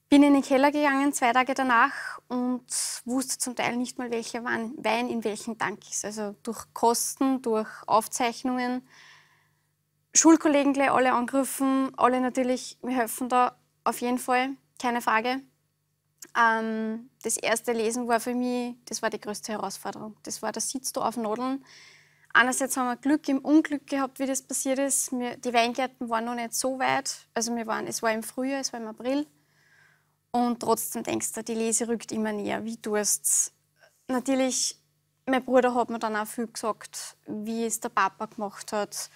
Bin in den Keller gegangen zwei Tage danach und wusste zum Teil nicht mal, welcher Wein in welchem Tank ist. Also durch Kosten, durch Aufzeichnungen, Schulkollegen gleich alle angegriffen, alle natürlich wir helfen da auf jeden Fall, keine Frage. Ähm, das erste Lesen war für mich, das war die größte Herausforderung. Das war, da sitzt du auf Nadeln, Einerseits haben wir Glück im Unglück gehabt, wie das passiert ist. Wir, die Weingärten waren noch nicht so weit. Also wir waren, es war im Frühjahr, es war im April. Und trotzdem denkst du, die Lese rückt immer näher. Wie tust es? Natürlich, mein Bruder hat mir dann auch viel gesagt, wie es der Papa gemacht hat.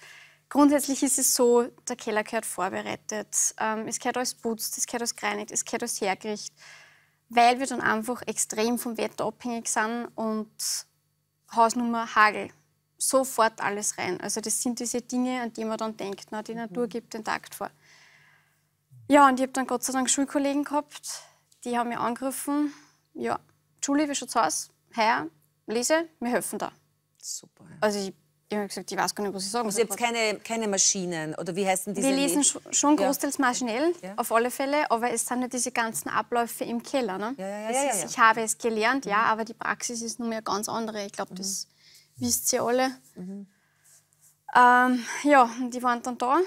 Grundsätzlich ist es so, der Keller gehört vorbereitet. Ähm, es gehört alles putzt, es gehört alles gereinigt, es gehört alles hergerichtet. Weil wir dann einfach extrem vom Wetter abhängig sind und Hausnummer Hagel sofort alles rein. Also das sind diese Dinge, an die man dann denkt. Na, die mhm. Natur gibt den Takt vor. Ja, und ich habe dann Gott sei Dank Schulkollegen gehabt, die haben mich angerufen. Ja, Julie, wir zu Hause. Heuer, Lese, wir helfen da. Super. Ja. Also ich, ich habe gesagt, ich weiß gar nicht, was ich sagen also soll. Also ihr habt keine, keine Maschinen oder wie heißen diese? Wir lesen nicht? schon großteils ja. maschinell, ja. auf alle Fälle, aber es sind ja diese ganzen Abläufe im Keller. Ne? Ja, ja, ja, ist, Ich habe es gelernt, ja, mhm. aber die Praxis ist nun mal ganz andere. Ich glaube, mhm. das wisst ihr alle. Mhm. Ähm, ja, die waren dann da,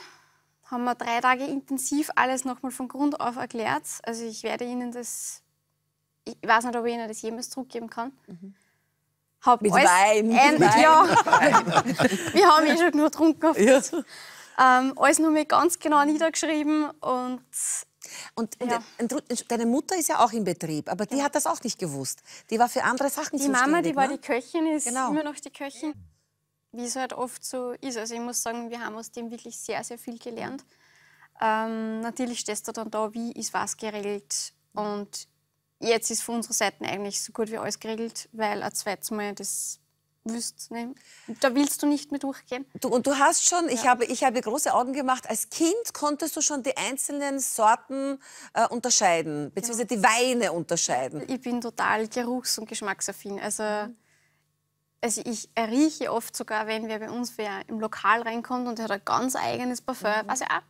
haben wir drei Tage intensiv alles nochmal von Grund auf erklärt. Also ich werde Ihnen das, ich weiß nicht, ob ich Ihnen das jemals zurückgeben kann. Mhm. Hab mit Wein, ein, mit Wein. wir haben eh schon genug getrunken. Ja. Ähm, alles nur mal ganz genau niedergeschrieben und und ja. deine Mutter ist ja auch im Betrieb, aber die genau. hat das auch nicht gewusst. Die war für andere Sachen die zuständig. Die Mama, die ne? war die Köchin, ist genau. immer noch die Köchin. Wie es halt oft so ist. Also ich muss sagen, wir haben aus dem wirklich sehr, sehr viel gelernt. Ähm, natürlich stehst du dann da, wie ist was geregelt. Und jetzt ist von unserer Seite eigentlich so gut wie alles geregelt, weil ein zweites Mal das willst, ne, da willst du nicht mehr durchgehen. Du, und du hast schon, ich, habe, ich habe große Augen gemacht, als Kind konntest du schon die einzelnen Sorten äh, unterscheiden, beziehungsweise genau. die Weine unterscheiden. Ich bin total geruchs- und geschmacksaffin. Also, also ich rieche oft sogar, wenn wer bei uns wer im Lokal reinkommt und hat ein ganz eigenes Parfum. Mhm. Also, ah,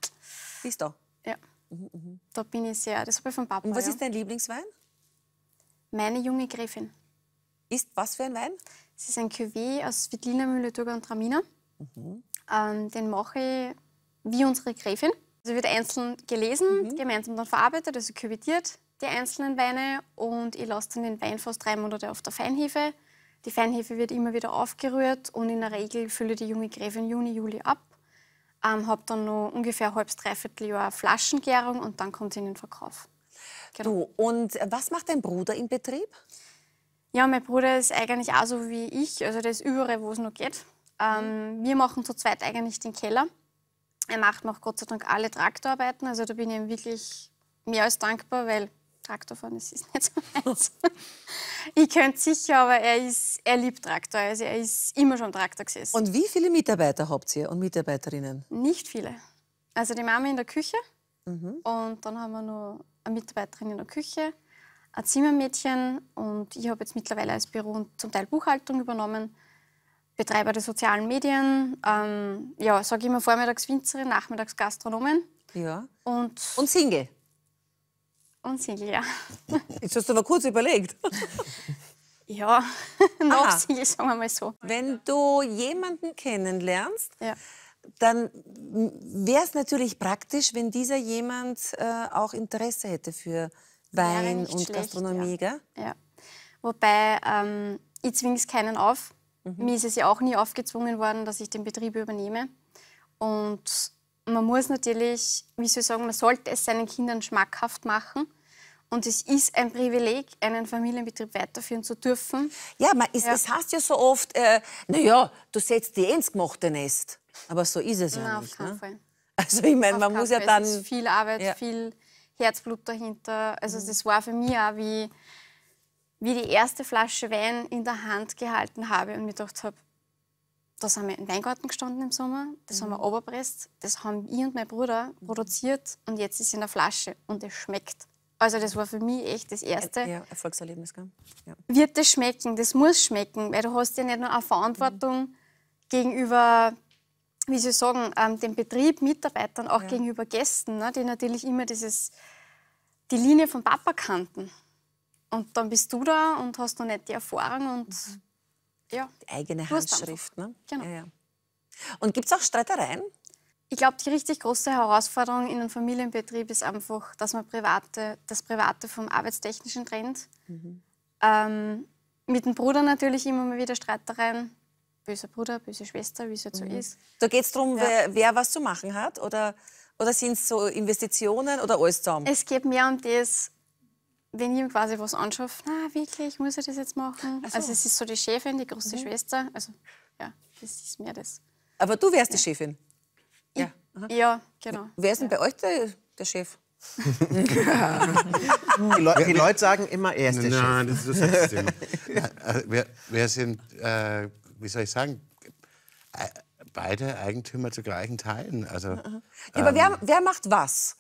Siehst du? Ja. Mhm, mhm, da bin ich sehr, das habe ich vom Papa. Und was ja. ist dein Lieblingswein? Meine junge Gräfin. Ist was für ein Wein? Es ist ein Cuvée aus Svetlina müller und Traminer. Mhm. Ähm, den mache ich wie unsere Gräfin. Also wird einzeln gelesen, mhm. gemeinsam dann verarbeitet, also küvitiert die einzelnen Weine und ich lasse dann den Wein fast drei Monate auf der Feinhefe. Die Feinhefe wird immer wieder aufgerührt und in der Regel fülle die junge Gräfin Juni, Juli ab. Ähm, habe dann noch ungefähr halb, dreiviertel Jahr Flaschengärung und dann kommt sie in den Verkauf. Genau. Du, und was macht dein Bruder im Betrieb? Ja, mein Bruder ist eigentlich auch so wie ich, also der ist überall, wo es noch geht. Ähm, mhm. wir machen zu zweit eigentlich den Keller. Er macht noch Gott sei Dank alle Traktorarbeiten, also da bin ich ihm wirklich mehr als dankbar, weil Traktorfahren, das ist nicht so meins. ich könnte sicher, aber er, ist, er liebt Traktor, also er ist immer schon Traktor gesessen. Und wie viele Mitarbeiter habt ihr und Mitarbeiterinnen? Nicht viele. Also die Mama in der Küche mhm. und dann haben wir noch eine Mitarbeiterin in der Küche, ein Zimmermädchen und ich habe jetzt mittlerweile als Büro zum Teil Buchhaltung übernommen, Betreiber der sozialen Medien, ähm, ja, sage ich immer vormittags Winzerin, nachmittags Gastronomin. Ja. Und, und Single. Und Single, ja. Jetzt hast du aber kurz überlegt. Ja, noch Single, sagen wir mal so. Wenn du jemanden kennenlernst, ja dann wäre es natürlich praktisch, wenn dieser jemand äh, auch Interesse hätte für Wein und schlecht, Gastronomie, ja. gell? Ja. Wobei, ähm, ich zwinge es keinen auf. Mhm. Mir ist es ja auch nie aufgezwungen worden, dass ich den Betrieb übernehme. Und man muss natürlich, wie soll ich sagen, man sollte es seinen Kindern schmackhaft machen. Und es ist ein Privileg, einen Familienbetrieb weiterführen zu dürfen. Ja, man, es, ja. es heißt ja so oft, äh, naja, du setzt die eh ins gemachte Nest. Aber so ist es Nein, ja nicht. Auf keinen ne? Fall. Also ich meine, man muss ja dann... Es ist viel Arbeit, ja. viel Herzblut dahinter. Also mhm. das war für mich auch wie, wie die erste Flasche Wein in der Hand gehalten habe und mir gedacht habe, das haben wir im Weingarten gestanden im Sommer, das mhm. haben wir oberpresst, mhm. das haben ich und mein Bruder produziert und jetzt ist es in der Flasche und es schmeckt. Also das war für mich echt das erste. Ja, Erfolgserlebnis, gell? Ja. Wird das schmecken, das muss schmecken, weil du hast ja nicht nur eine mhm. Verantwortung mhm. gegenüber wie Sie sagen, ähm, dem Betrieb, Mitarbeitern, auch ja. gegenüber Gästen, ne, die natürlich immer dieses, die Linie von Papa kannten. Und dann bist du da und hast noch nicht die Erfahrung und mhm. ja. Die eigene Handschrift. Ne? Genau. Ja, ja. Und gibt es auch Streitereien? Ich glaube, die richtig große Herausforderung in einem Familienbetrieb ist einfach, dass man private, das Private vom Arbeitstechnischen trennt. Mhm. Ähm, mit dem Bruder natürlich immer mal wieder Streitereien böser Bruder, böse Schwester, wie es jetzt halt so mhm. ist. Da geht es darum, ja. wer, wer, was zu machen hat? Oder, oder sind es so Investitionen oder alles zusammen? Es geht mehr um das, wenn ich ihm quasi was anschaffe, na wirklich, muss ich das jetzt machen? So. Also es ist so die Chefin, die große mhm. Schwester. Also ja, das ist mehr das. Aber du wärst ja. die Chefin? ja. ja, genau. Wer ist denn bei euch der, der Chef? die, Le die, Leute sagen immer, er ist der Nein, Chef. das ist das System. wir, wir sind äh, wie soll ich sagen, äh, beide Eigentümer zu gleichen Teilen. Also, ja, aber ähm, wer, wer macht was?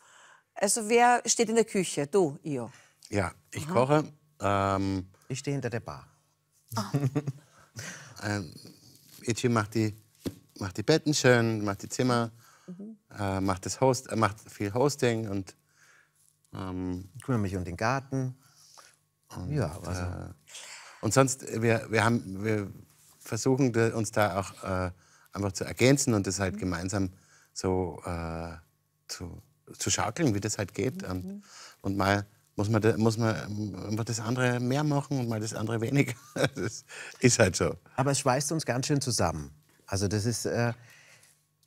Also wer steht in der Küche? Du, Io? Ja, ich Aha. koche. Ähm, ich stehe hinter der Bar. Ich ah. ähm, macht die, macht die Betten schön, macht die Zimmer, mhm. äh, macht, das Host, äh, macht viel Hosting und ähm, ich kümmere mich um den Garten. Und, ja, also. Äh, und sonst, wir, wir haben, wir, versuchen uns da auch äh, einfach zu ergänzen und das halt mhm. gemeinsam so äh, zu, zu schaukeln, wie das halt geht. Mhm. Und, und mal muss man, da, muss man das andere mehr machen und mal das andere weniger. Das ist halt so. Aber es schweißt uns ganz schön zusammen. Also das ist, äh,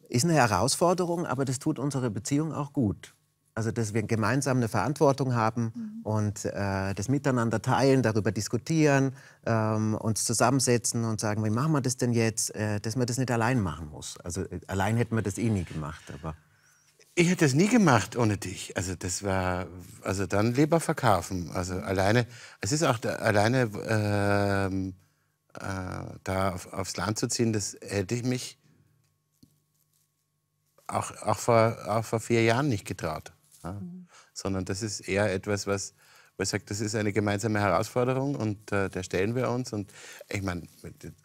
ist eine Herausforderung, aber das tut unsere Beziehung auch gut. Also, dass wir gemeinsam eine Verantwortung haben mhm. und äh, das miteinander teilen, darüber diskutieren, ähm, uns zusammensetzen und sagen, wie machen wir das denn jetzt, äh, dass man das nicht allein machen muss. Also, äh, allein hätten wir das eh nie gemacht. Aber ich hätte das nie gemacht ohne dich. Also, das war, also dann lieber verkaufen. Also, mhm. alleine, es ist auch da, alleine ähm, äh, da auf, aufs Land zu ziehen, das hätte ich mich auch, auch, vor, auch vor vier Jahren nicht getraut. Ja. Mhm. Sondern das ist eher etwas, was, wo ich das ist eine gemeinsame Herausforderung und äh, der stellen wir uns. Und ich meine,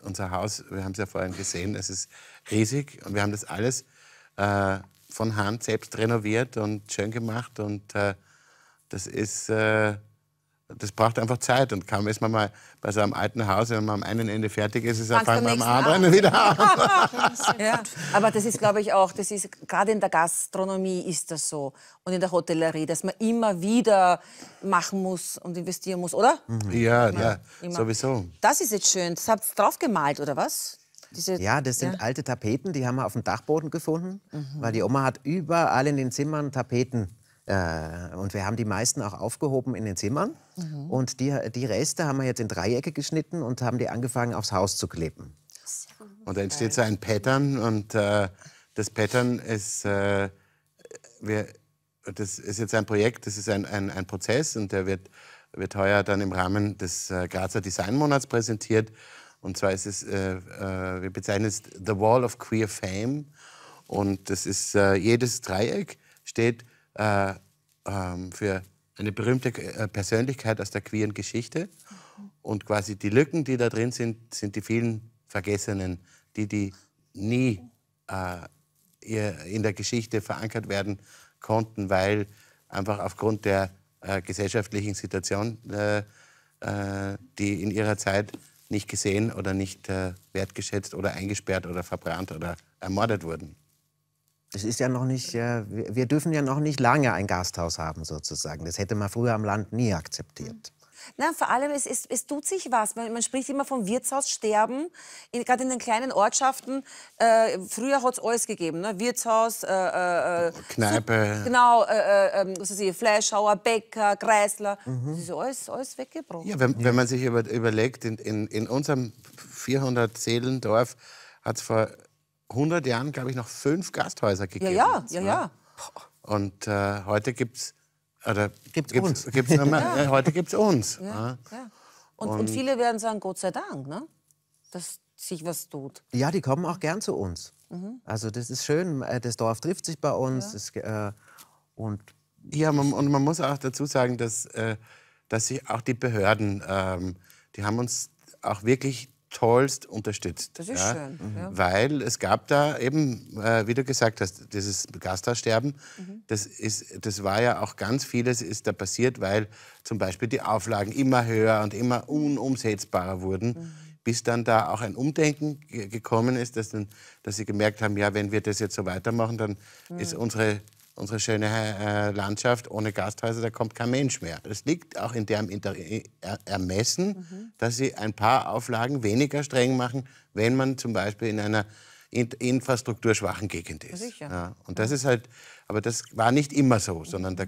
unser Haus, wir haben es ja vorhin gesehen, es ist riesig und wir haben das alles äh, von Hand selbst renoviert und schön gemacht. Und äh, das ist äh, das braucht einfach Zeit. Und kaum ist man mal bei seinem alten Haus, wenn man am einen Ende fertig ist, ist er auf einmal am anderen Abend. wieder an. ja. Aber das ist, glaube ich, auch, das ist gerade in der Gastronomie ist das so und in der Hotellerie, dass man immer wieder machen muss und investieren muss, oder? Mhm. Ja, immer, ja, immer. sowieso. Das ist jetzt schön. Das habt ihr drauf gemalt, oder was? Diese, ja, das sind ja. alte Tapeten, die haben wir auf dem Dachboden gefunden, mhm. weil die Oma hat überall in den Zimmern Tapeten äh, und wir haben die meisten auch aufgehoben in den Zimmern. Mhm. Und die, die Reste haben wir jetzt in Dreiecke geschnitten und haben die angefangen, aufs Haus zu kleben. und da entsteht so ein Pattern. Und äh, das Pattern ist, äh, wir, das ist jetzt ein Projekt, das ist ein, ein, ein Prozess und der wird, wird heuer dann im Rahmen des äh, Grazer Designmonats präsentiert. Und zwar ist es, äh, äh, wir bezeichnen es The Wall of Queer Fame. Und das ist jedes Dreieck steht äh, ähm, für eine berühmte äh, Persönlichkeit aus der queeren Geschichte. Und quasi die Lücken, die da drin sind, sind die vielen Vergessenen, die, die nie äh, in der Geschichte verankert werden konnten, weil einfach aufgrund der äh, gesellschaftlichen Situation, äh, äh die in ihrer Zeit nicht gesehen oder nicht äh, wertgeschätzt oder eingesperrt oder verbrannt oder ermordet wurden. Es ist ja noch nicht, äh, wir dürfen ja noch nicht lange ein Gasthaus haben sozusagen. Das hätte man früher am Land nie akzeptiert. Mhm. Na, vor allem, es, es, es tut sich was. Man, man spricht immer vom Wirtshaussterben, gerade in den kleinen Ortschaften. Äh, früher hat es alles gegeben. Ne? Wirtshaus, äh, äh, äh Kneipe. So, genau, äh, äh, ähm, was weiß Fleischhauer, Bäcker, Kreisler. Mhm. Das ist alles, alles weggebrochen. Ja, wenn, wenn man sich über, überlegt, in, in, in unserem 400 seelen dorf hat es vor 100 Jahren, glaube ich, noch fünf Gasthäuser gegeben. Ja, ja, ne? ja. ja. Und äh, heute gibt es. Gibt gibt's, gibt's uns. mehr, ja. Heute gibt es uns. Ja, ne? ja. Und, und, und, viele werden sagen, Gott sei Dank, ne? dass sich was tut. Ja, die kommen auch gern zu uns. Mhm. Also das ist schön, äh, das Dorf trifft sich bei uns. Das, äh, und ja, man, und man muss auch dazu sagen, dass, äh, dass sich auch die Behörden, ähm, die haben uns auch wirklich tollst unterstützt. Das ist ja? schön. Mhm. Weil es gab da eben, äh, wie du gesagt hast, dieses Gasthaussterben, mhm. das, ist, das war ja auch ganz vieles ist da passiert, weil zum Beispiel die Auflagen immer höher und immer unumsetzbarer wurden. Mhm. Bis dann da auch ein Umdenken gekommen ist, dass, dann, dass sie gemerkt haben, ja, wenn wir das jetzt so weitermachen, dann mhm. ist unsere unsere schöne äh, Landschaft ohne Gasthäuser, da kommt kein Mensch mehr. Das liegt auch in deren Inter äh, Ermessen, mhm. dass sie ein paar Auflagen weniger streng machen, wenn man zum Beispiel in einer in infrastrukturschwachen Gegend ist. Sicher. Ja, und das ist halt, aber das war nicht immer so, sondern da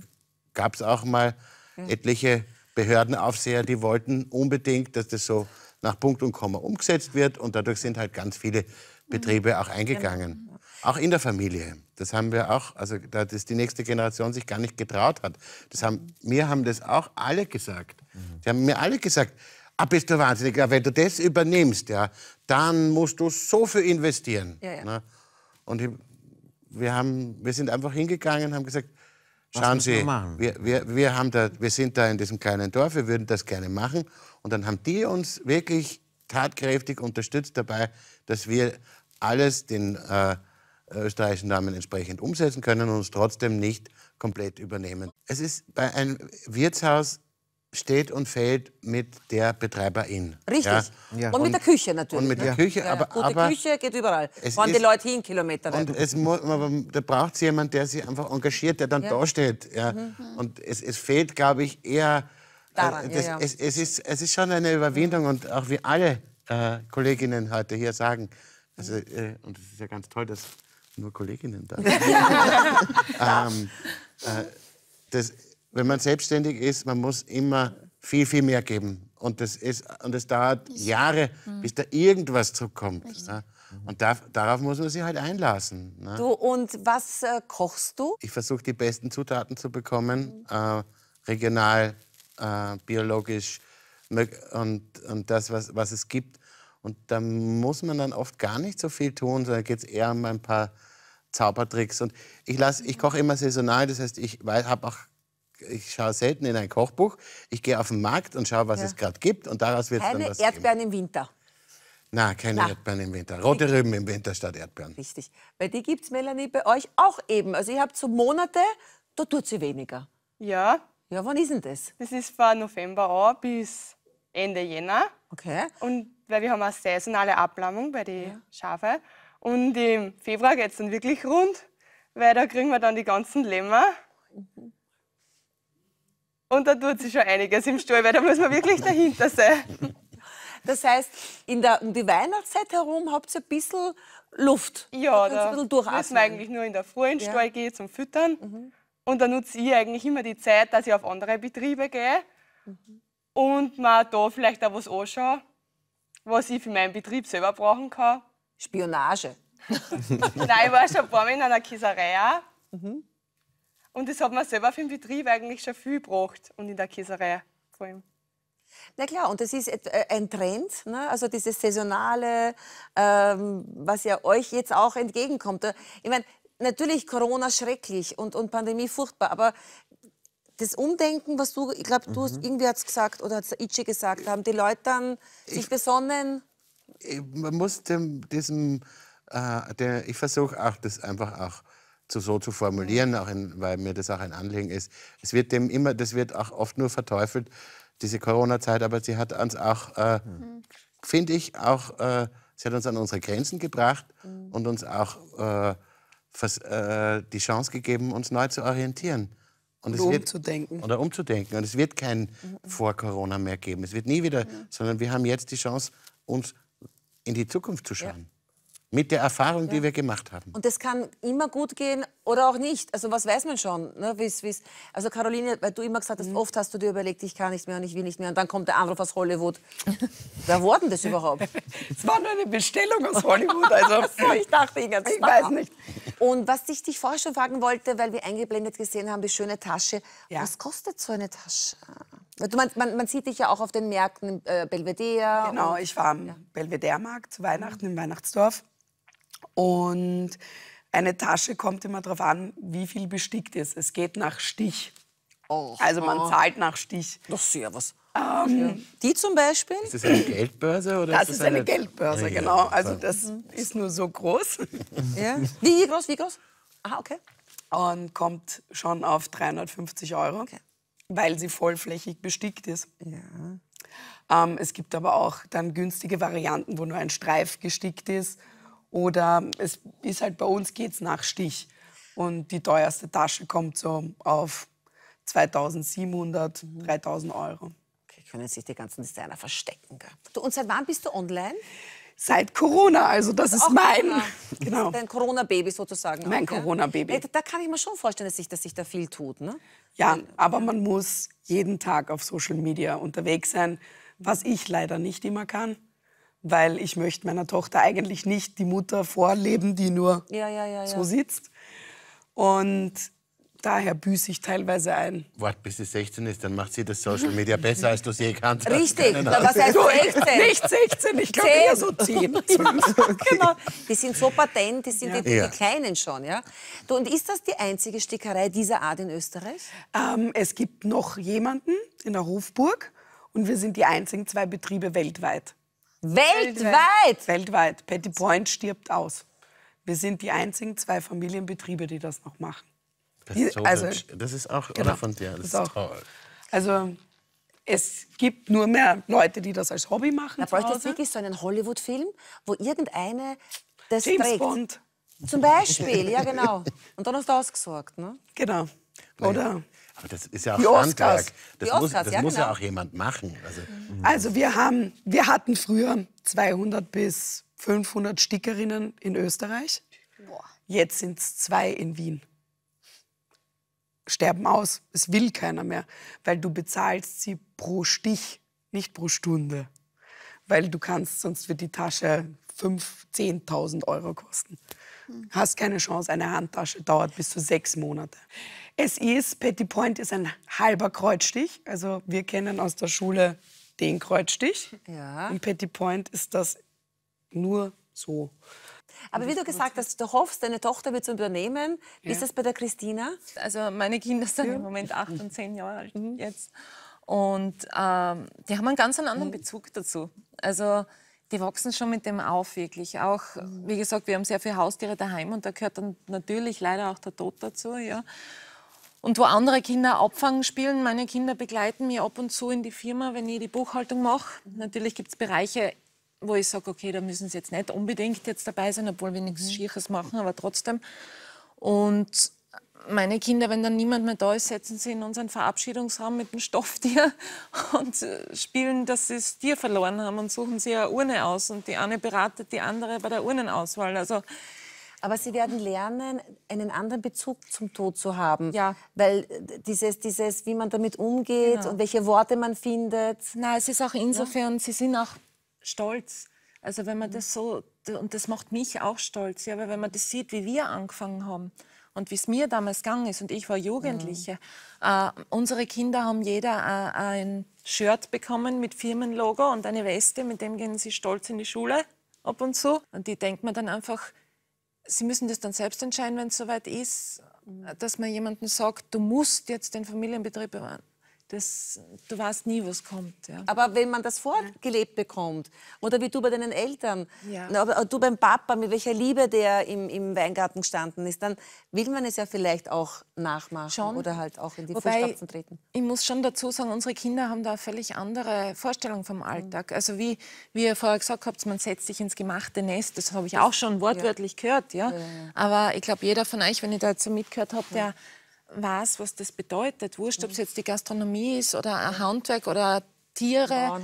gab es auch mal etliche Behördenaufseher, die wollten unbedingt, dass das so nach Punkt und Komma umgesetzt wird und dadurch sind halt ganz viele mhm. Betriebe auch eingegangen, auch in der Familie. Das haben wir auch, also dass die nächste Generation sich gar nicht getraut hat. Das haben, mir haben das auch alle gesagt. Mhm. Die haben mir alle gesagt, ah, bist du wahnsinnig, ja, wenn du das übernimmst, ja, dann musst du so viel investieren. Ja, ja. Ne? Und ich, wir, haben, wir sind einfach hingegangen und haben gesagt, schauen Sie, wir, wir, wir, haben da, wir sind da in diesem kleinen Dorf, wir würden das gerne machen. Und dann haben die uns wirklich tatkräftig unterstützt dabei, dass wir alles den... Äh, österreichischen Namen entsprechend umsetzen können und uns trotzdem nicht komplett übernehmen. Es ist bei einem Wirtshaus steht und fällt mit der Betreiberin. Richtig. Ja. Ja. Und, und, mit der Küche natürlich. Und mit ne? der Küche, ja, Gute aber Küche geht überall. Fahren die Leute hin, Kilometer weit. Und es muss, man, da braucht es jemanden, der sich einfach engagiert, der dann ja. da steht. Ja. Mhm. Und es, es fehlt, glaube ich, eher... Äh, Daran, das, es, es, ist, es ist schon eine Überwindung und auch wie alle äh, Kolleginnen heute hier sagen, also, äh, und es ist ja ganz toll, dass nur Kolleginnen da. ähm, äh, das, wenn man selbstständig ist, man muss immer viel, viel mehr geben. Und das, ist, und das dauert Jahre, mhm. bis da irgendwas zurückkommt. Ne? Und da, darauf muss man sich halt einlassen. Ne? Du, und was äh, kochst du? Ich versuche, die besten Zutaten zu bekommen, mhm. äh, regional, äh, biologisch und, und das, was, was es gibt. Und da muss man dann oft gar nicht so viel tun, sondern geht es eher um ein paar Zaubertricks. Und ich, ich koche immer saisonal, das heißt, ich habe auch ich schaue selten in ein Kochbuch. Ich gehe auf den Markt und schaue, was ja. es gerade gibt. Und daraus wird es dann was Erdbeeren geben. im Winter. Na, keine Na. Erdbeeren im Winter. Rote Rüben im Winter statt Erdbeeren. Richtig. Weil die gibt es, Melanie, bei euch auch eben. Also ihr habt so Monate, da tut sie weniger. Ja. Ja, wann ist denn das? Das ist von November an bis Ende Jänner. Okay. Und weil wir haben eine saisonale Ablammung bei den ja. Schafe. Und im Februar geht es dann wirklich rund, weil da kriegen wir dann die ganzen Lämmer. Und da tut sich schon einiges im Stall, weil da muss man wirklich dahinter sein. Das heißt, in der, um die Weihnachtszeit herum habt ihr ein bisschen Luft. Ja, da, da müssen wir eigentlich nur in der Früh in den ja. Stall gehen zum Füttern. Mhm. Und da nutze ich eigentlich immer die Zeit, dass ich auf andere Betriebe gehe mhm. und mir da vielleicht auch was anschaue, was ich für meinen Betrieb selber brauchen kann. Spionage. Nein, ich war schon ein paar Mal in einer Käserei. Mhm. Und das hat mir selber für den Betrieb eigentlich schon viel gebracht und in der Käserei vor allem. Na klar, und das ist äh, ein Trend, ne? also dieses Saisonale, ähm, was ja euch jetzt auch entgegenkommt. Ich meine, natürlich Corona schrecklich und, und Pandemie furchtbar, aber das Umdenken, was du, ich glaube, du mhm. hast, irgendwie hat's gesagt oder hat Itche gesagt, haben die Leute dann sich ich, besonnen? man muss dem, diesem, äh, der, ich versuche auch das einfach auch zu, so zu formulieren, auch in, weil mir das auch ein Anliegen ist. Es wird dem immer, das wird auch oft nur verteufelt, diese Corona-Zeit, aber sie hat uns auch, äh, mhm. finde ich, auch, äh, sie hat uns an unsere Grenzen gebracht mhm. und uns auch äh, äh, die Chance gegeben, uns neu zu orientieren. Und oder wird, umzudenken. Oder umzudenken. Und es wird kein mhm. Vor-Corona mehr geben. Es wird nie wieder, mhm. sondern wir haben jetzt die Chance, uns in die Zukunft zu schauen. Ja. Mit der Erfahrung, ja. die wir gemacht haben. Und das kann immer gut gehen oder auch nicht. Also was weiß man schon. Ne? Wie's, wie's. Also Caroline, weil du immer gesagt hast, mhm. oft hast du dir überlegt, ich kann nicht mehr und ich will nicht mehr. Und dann kommt der Anruf aus Hollywood. Wer wurde denn das überhaupt? Es war nur eine Bestellung aus Hollywood. Also so, ich dachte, ich, ich weiß nicht. Und was ich dich vorher schon fragen wollte, weil wir eingeblendet gesehen haben, die schöne Tasche. Ja. Was kostet so eine Tasche? Also man, man, man, sieht dich ja auch auf den Märkten äh, Belvedere. Genau, ich war am ja. Belvedere-Markt zu Weihnachten mhm. im Weihnachtsdorf. Und eine Tasche kommt immer darauf an, wie viel bestickt ist. Es geht nach Stich. Oh, also man oh. zahlt nach Stich. Das ist ja was. Ähm, die zum Beispiel? Ist das eine Geldbörse? Oder das ist, das ist eine, eine, Geldbörse, ja, genau. Also das mhm. ist nur so groß. ja. Wie groß, wie groß? Aha, okay. Und kommt schon auf 350 Euro. Okay weil sie vollflächig bestickt ist. Ja. Ähm, es gibt aber auch dann günstige Varianten, wo nur ein Streif gestickt ist. Oder es ist halt bei uns geht es nach Stich. Und die teuerste Tasche kommt so auf 2700, 3000 mhm. Euro. Okay, können sich die ganzen Designer verstecken. Du, und seit wann bist du online? seit Corona. Also das ist Auch mein. Genau. Dein Corona-Baby sozusagen. Mein okay. Corona-Baby. Da kann ich mir schon vorstellen, dass sich, dass sich da viel tut. Ne? Ja, Weil, aber ja. man muss jeden Tag auf Social Media unterwegs sein, was ich leider nicht immer kann weil ich möchte meiner Tochter eigentlich nicht die Mutter vorleben, die nur ja, ja, ja, so sitzt. Und daher büße ich teilweise ein. Warte, bis sie 16 ist, dann macht sie das Social Media besser, als du sie je kannst. Richtig, was heißt 16? Nicht 16, ich glaube eher so 10. ja, genau. Die sind so patent, die sind ja. die, die, die, Kleinen schon. Ja? Du, und ist das die einzige Stickerei dieser Art in Österreich? Ähm, es gibt noch jemanden in der Hofburg und wir sind die einzigen zwei Betriebe weltweit. Weltweit? Weltweit. Patty Point stirbt aus. Wir sind die einzigen zwei Familienbetriebe, die das noch machen. Das ist so also, Das ist auch genau, oder von dir. Das, das ist auch. toll. Also es gibt nur mehr Leute, die das als Hobby machen. Da bräuchte es wirklich so einen Hollywood-Film, wo irgendeine das James trägt. Bond. Zum Beispiel, ja genau. Und dann hast du ausgesorgt, ne? Genau. Oder? Aber das ist ja auch die Handwerk. Das, Oscars, muss, das ja, muss ja genau. auch jemand machen. Also, mhm. also wir, haben, wir hatten früher 200 bis 500 Stickerinnen in Österreich. Boah. Jetzt sind es zwei in Wien sterben aus. Es will keiner mehr, weil du bezahlst sie pro Stich, nicht pro Stunde. Weil du kannst, sonst wird die Tasche 5.000, 10.000 Euro kosten. Hm. Hast keine Chance, eine Handtasche dauert bis zu sechs Monate. Es ist, Petty Point ist ein halber Kreuzstich. Also wir kennen aus der Schule den Kreuzstich. Ja. Und Petty Point ist das nur so. Aber wie du gesagt hast, du hoffst, deine Tochter wird es übernehmen. Wie ja. ist das bei der Christina? Also meine Kinder sind ja. im Moment acht und zehn Jahre alt mhm. jetzt. Und ähm, die haben einen ganz anderen mhm. Bezug dazu. Also die wachsen schon mit dem auf, wirklich. Auch, wie gesagt, wir haben sehr viele Haustiere daheim und da gehört dann natürlich leider auch der Tod dazu. Ja. Und wo andere Kinder abfangen spielen, meine Kinder begleiten mich ab und zu in die Firma, wenn ich die Buchhaltung mache. Natürlich gibt es Bereiche, wo ich sage, okay, da müssen sie jetzt nicht unbedingt jetzt dabei sein, obwohl wir nichts Schieres machen, aber trotzdem. Und meine Kinder, wenn dann niemand mehr da ist, setzen sie in unseren Verabschiedungsraum mit dem Stofftier und spielen, dass sie das Tier verloren haben und suchen sie eine Urne aus. Und die eine beratet die andere bei der Urnenauswahl. Also aber sie werden lernen, einen anderen Bezug zum Tod zu haben. Ja. Weil äh, dieses, dieses, wie man damit umgeht genau. und welche Worte man findet. Nein, es ist auch insofern, ja. sie sind auch stolz. Also wenn man mhm. das so, und das macht mich auch stolz, ja, weil wenn man das sieht, wie wir angefangen haben und wie es mir damals gegangen ist und ich war Jugendliche. Mhm. Äh, unsere Kinder haben jeder äh, ein Shirt bekommen mit Firmenlogo und eine Weste, mit dem gehen sie stolz in die Schule ab und zu. Und die denkt man dann einfach, sie müssen das dann selbst entscheiden, wenn es soweit ist, mhm. dass man jemandem sagt, du musst jetzt den Familienbetrieb übernehmen. Das, du weißt nie, was kommt. Ja. Aber wenn man das vorgelebt bekommt, oder wie du bei deinen Eltern, ja. oder du beim Papa, mit welcher Liebe der im, im Weingarten gestanden ist, dann will man es ja vielleicht auch nachmachen schon. oder halt auch in die Wobei, Fußstapfen treten. Ich muss schon dazu sagen, unsere Kinder haben da eine völlig andere Vorstellung vom mhm. Alltag. Also wie, wie ihr vorher gesagt habt, man setzt sich ins gemachte Nest, das habe ich auch schon wortwörtlich ja. gehört. Ja? Aber ich glaube, jeder von euch, wenn ihr da jetzt so mitgehört habe, der weiß, was das bedeutet. Wurscht, ob es mhm. jetzt die Gastronomie ist oder ein Handwerk oder Tiere. Ja, ja.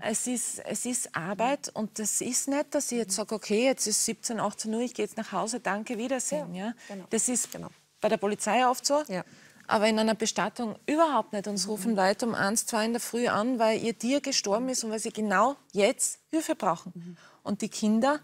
Es, ist, es ist mhm. Arbeit und das ist nicht, dass ich jetzt mhm. sage, okay, jetzt ist 17, 18 Uhr, ich gehe jetzt nach Hause, danke, Wiedersehen. Ja, genau. Das ist genau. bei der Polizei oft so. Ja. Aber in einer Bestattung überhaupt nicht. Uns rufen Leute um eins, zwei in der Früh an, weil ihr Tier gestorben ist und weil sie genau jetzt Hilfe brauchen. Und die Kinder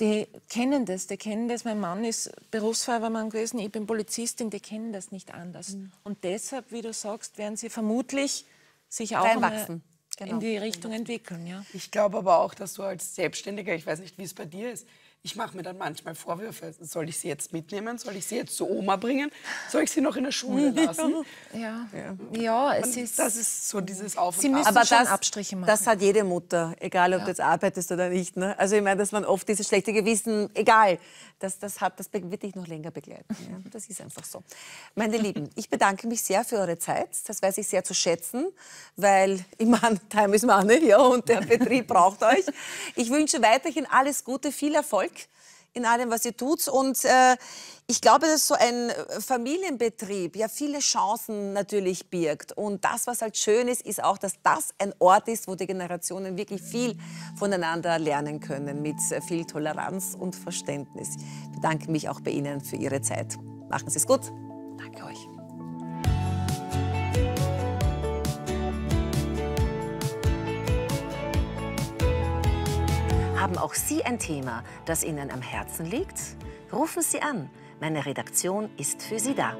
die kennen das, die kennen das. Mein Mann ist Berufsfeuerwehrmann gewesen, ich bin Polizistin, die kennen das nicht anders. Mhm. Und deshalb, wie du sagst, werden sie vermutlich sich auch Reinwachsen. Genau. in die genau. Richtung entwickeln. Ja. Ich glaube aber auch, dass du als Selbstständiger, ich weiß nicht, wie es bei dir ist, ich mache mir dann manchmal Vorwürfe. Soll ich sie jetzt mitnehmen? Soll ich sie jetzt zu Oma bringen? Soll ich sie noch in der Schule lassen? Ja, ja. ja es ist. Das ist so dieses Auf und Sie müssen Aber schon das, Abstriche machen. Das hat jede Mutter, egal ob ja. du jetzt arbeitest oder nicht. Ne? Also ich meine, dass man oft dieses schlechte Gewissen, egal, das, das, hat, das wird dich noch länger begleiten. Ja? Das ist einfach so. Meine Lieben, ich bedanke mich sehr für eure Zeit. Das weiß ich sehr zu schätzen, weil ich meine, Time is Money, ja, und der Betrieb braucht euch. Ich wünsche weiterhin alles Gute, viel Erfolg in allem, was ihr tut. Und äh, ich glaube, dass so ein äh, Familienbetrieb ja viele Chancen natürlich birgt. Und das, was halt schön ist, ist auch, dass das ein Ort ist, wo die Generationen wirklich viel voneinander lernen können, mit äh, viel Toleranz und Verständnis. Ich bedanke mich auch bei Ihnen für Ihre Zeit. Machen Sie es gut. Haben auch Sie ein Thema, das Ihnen am Herzen liegt? Rufen Sie an. Meine Redaktion ist für Sie da.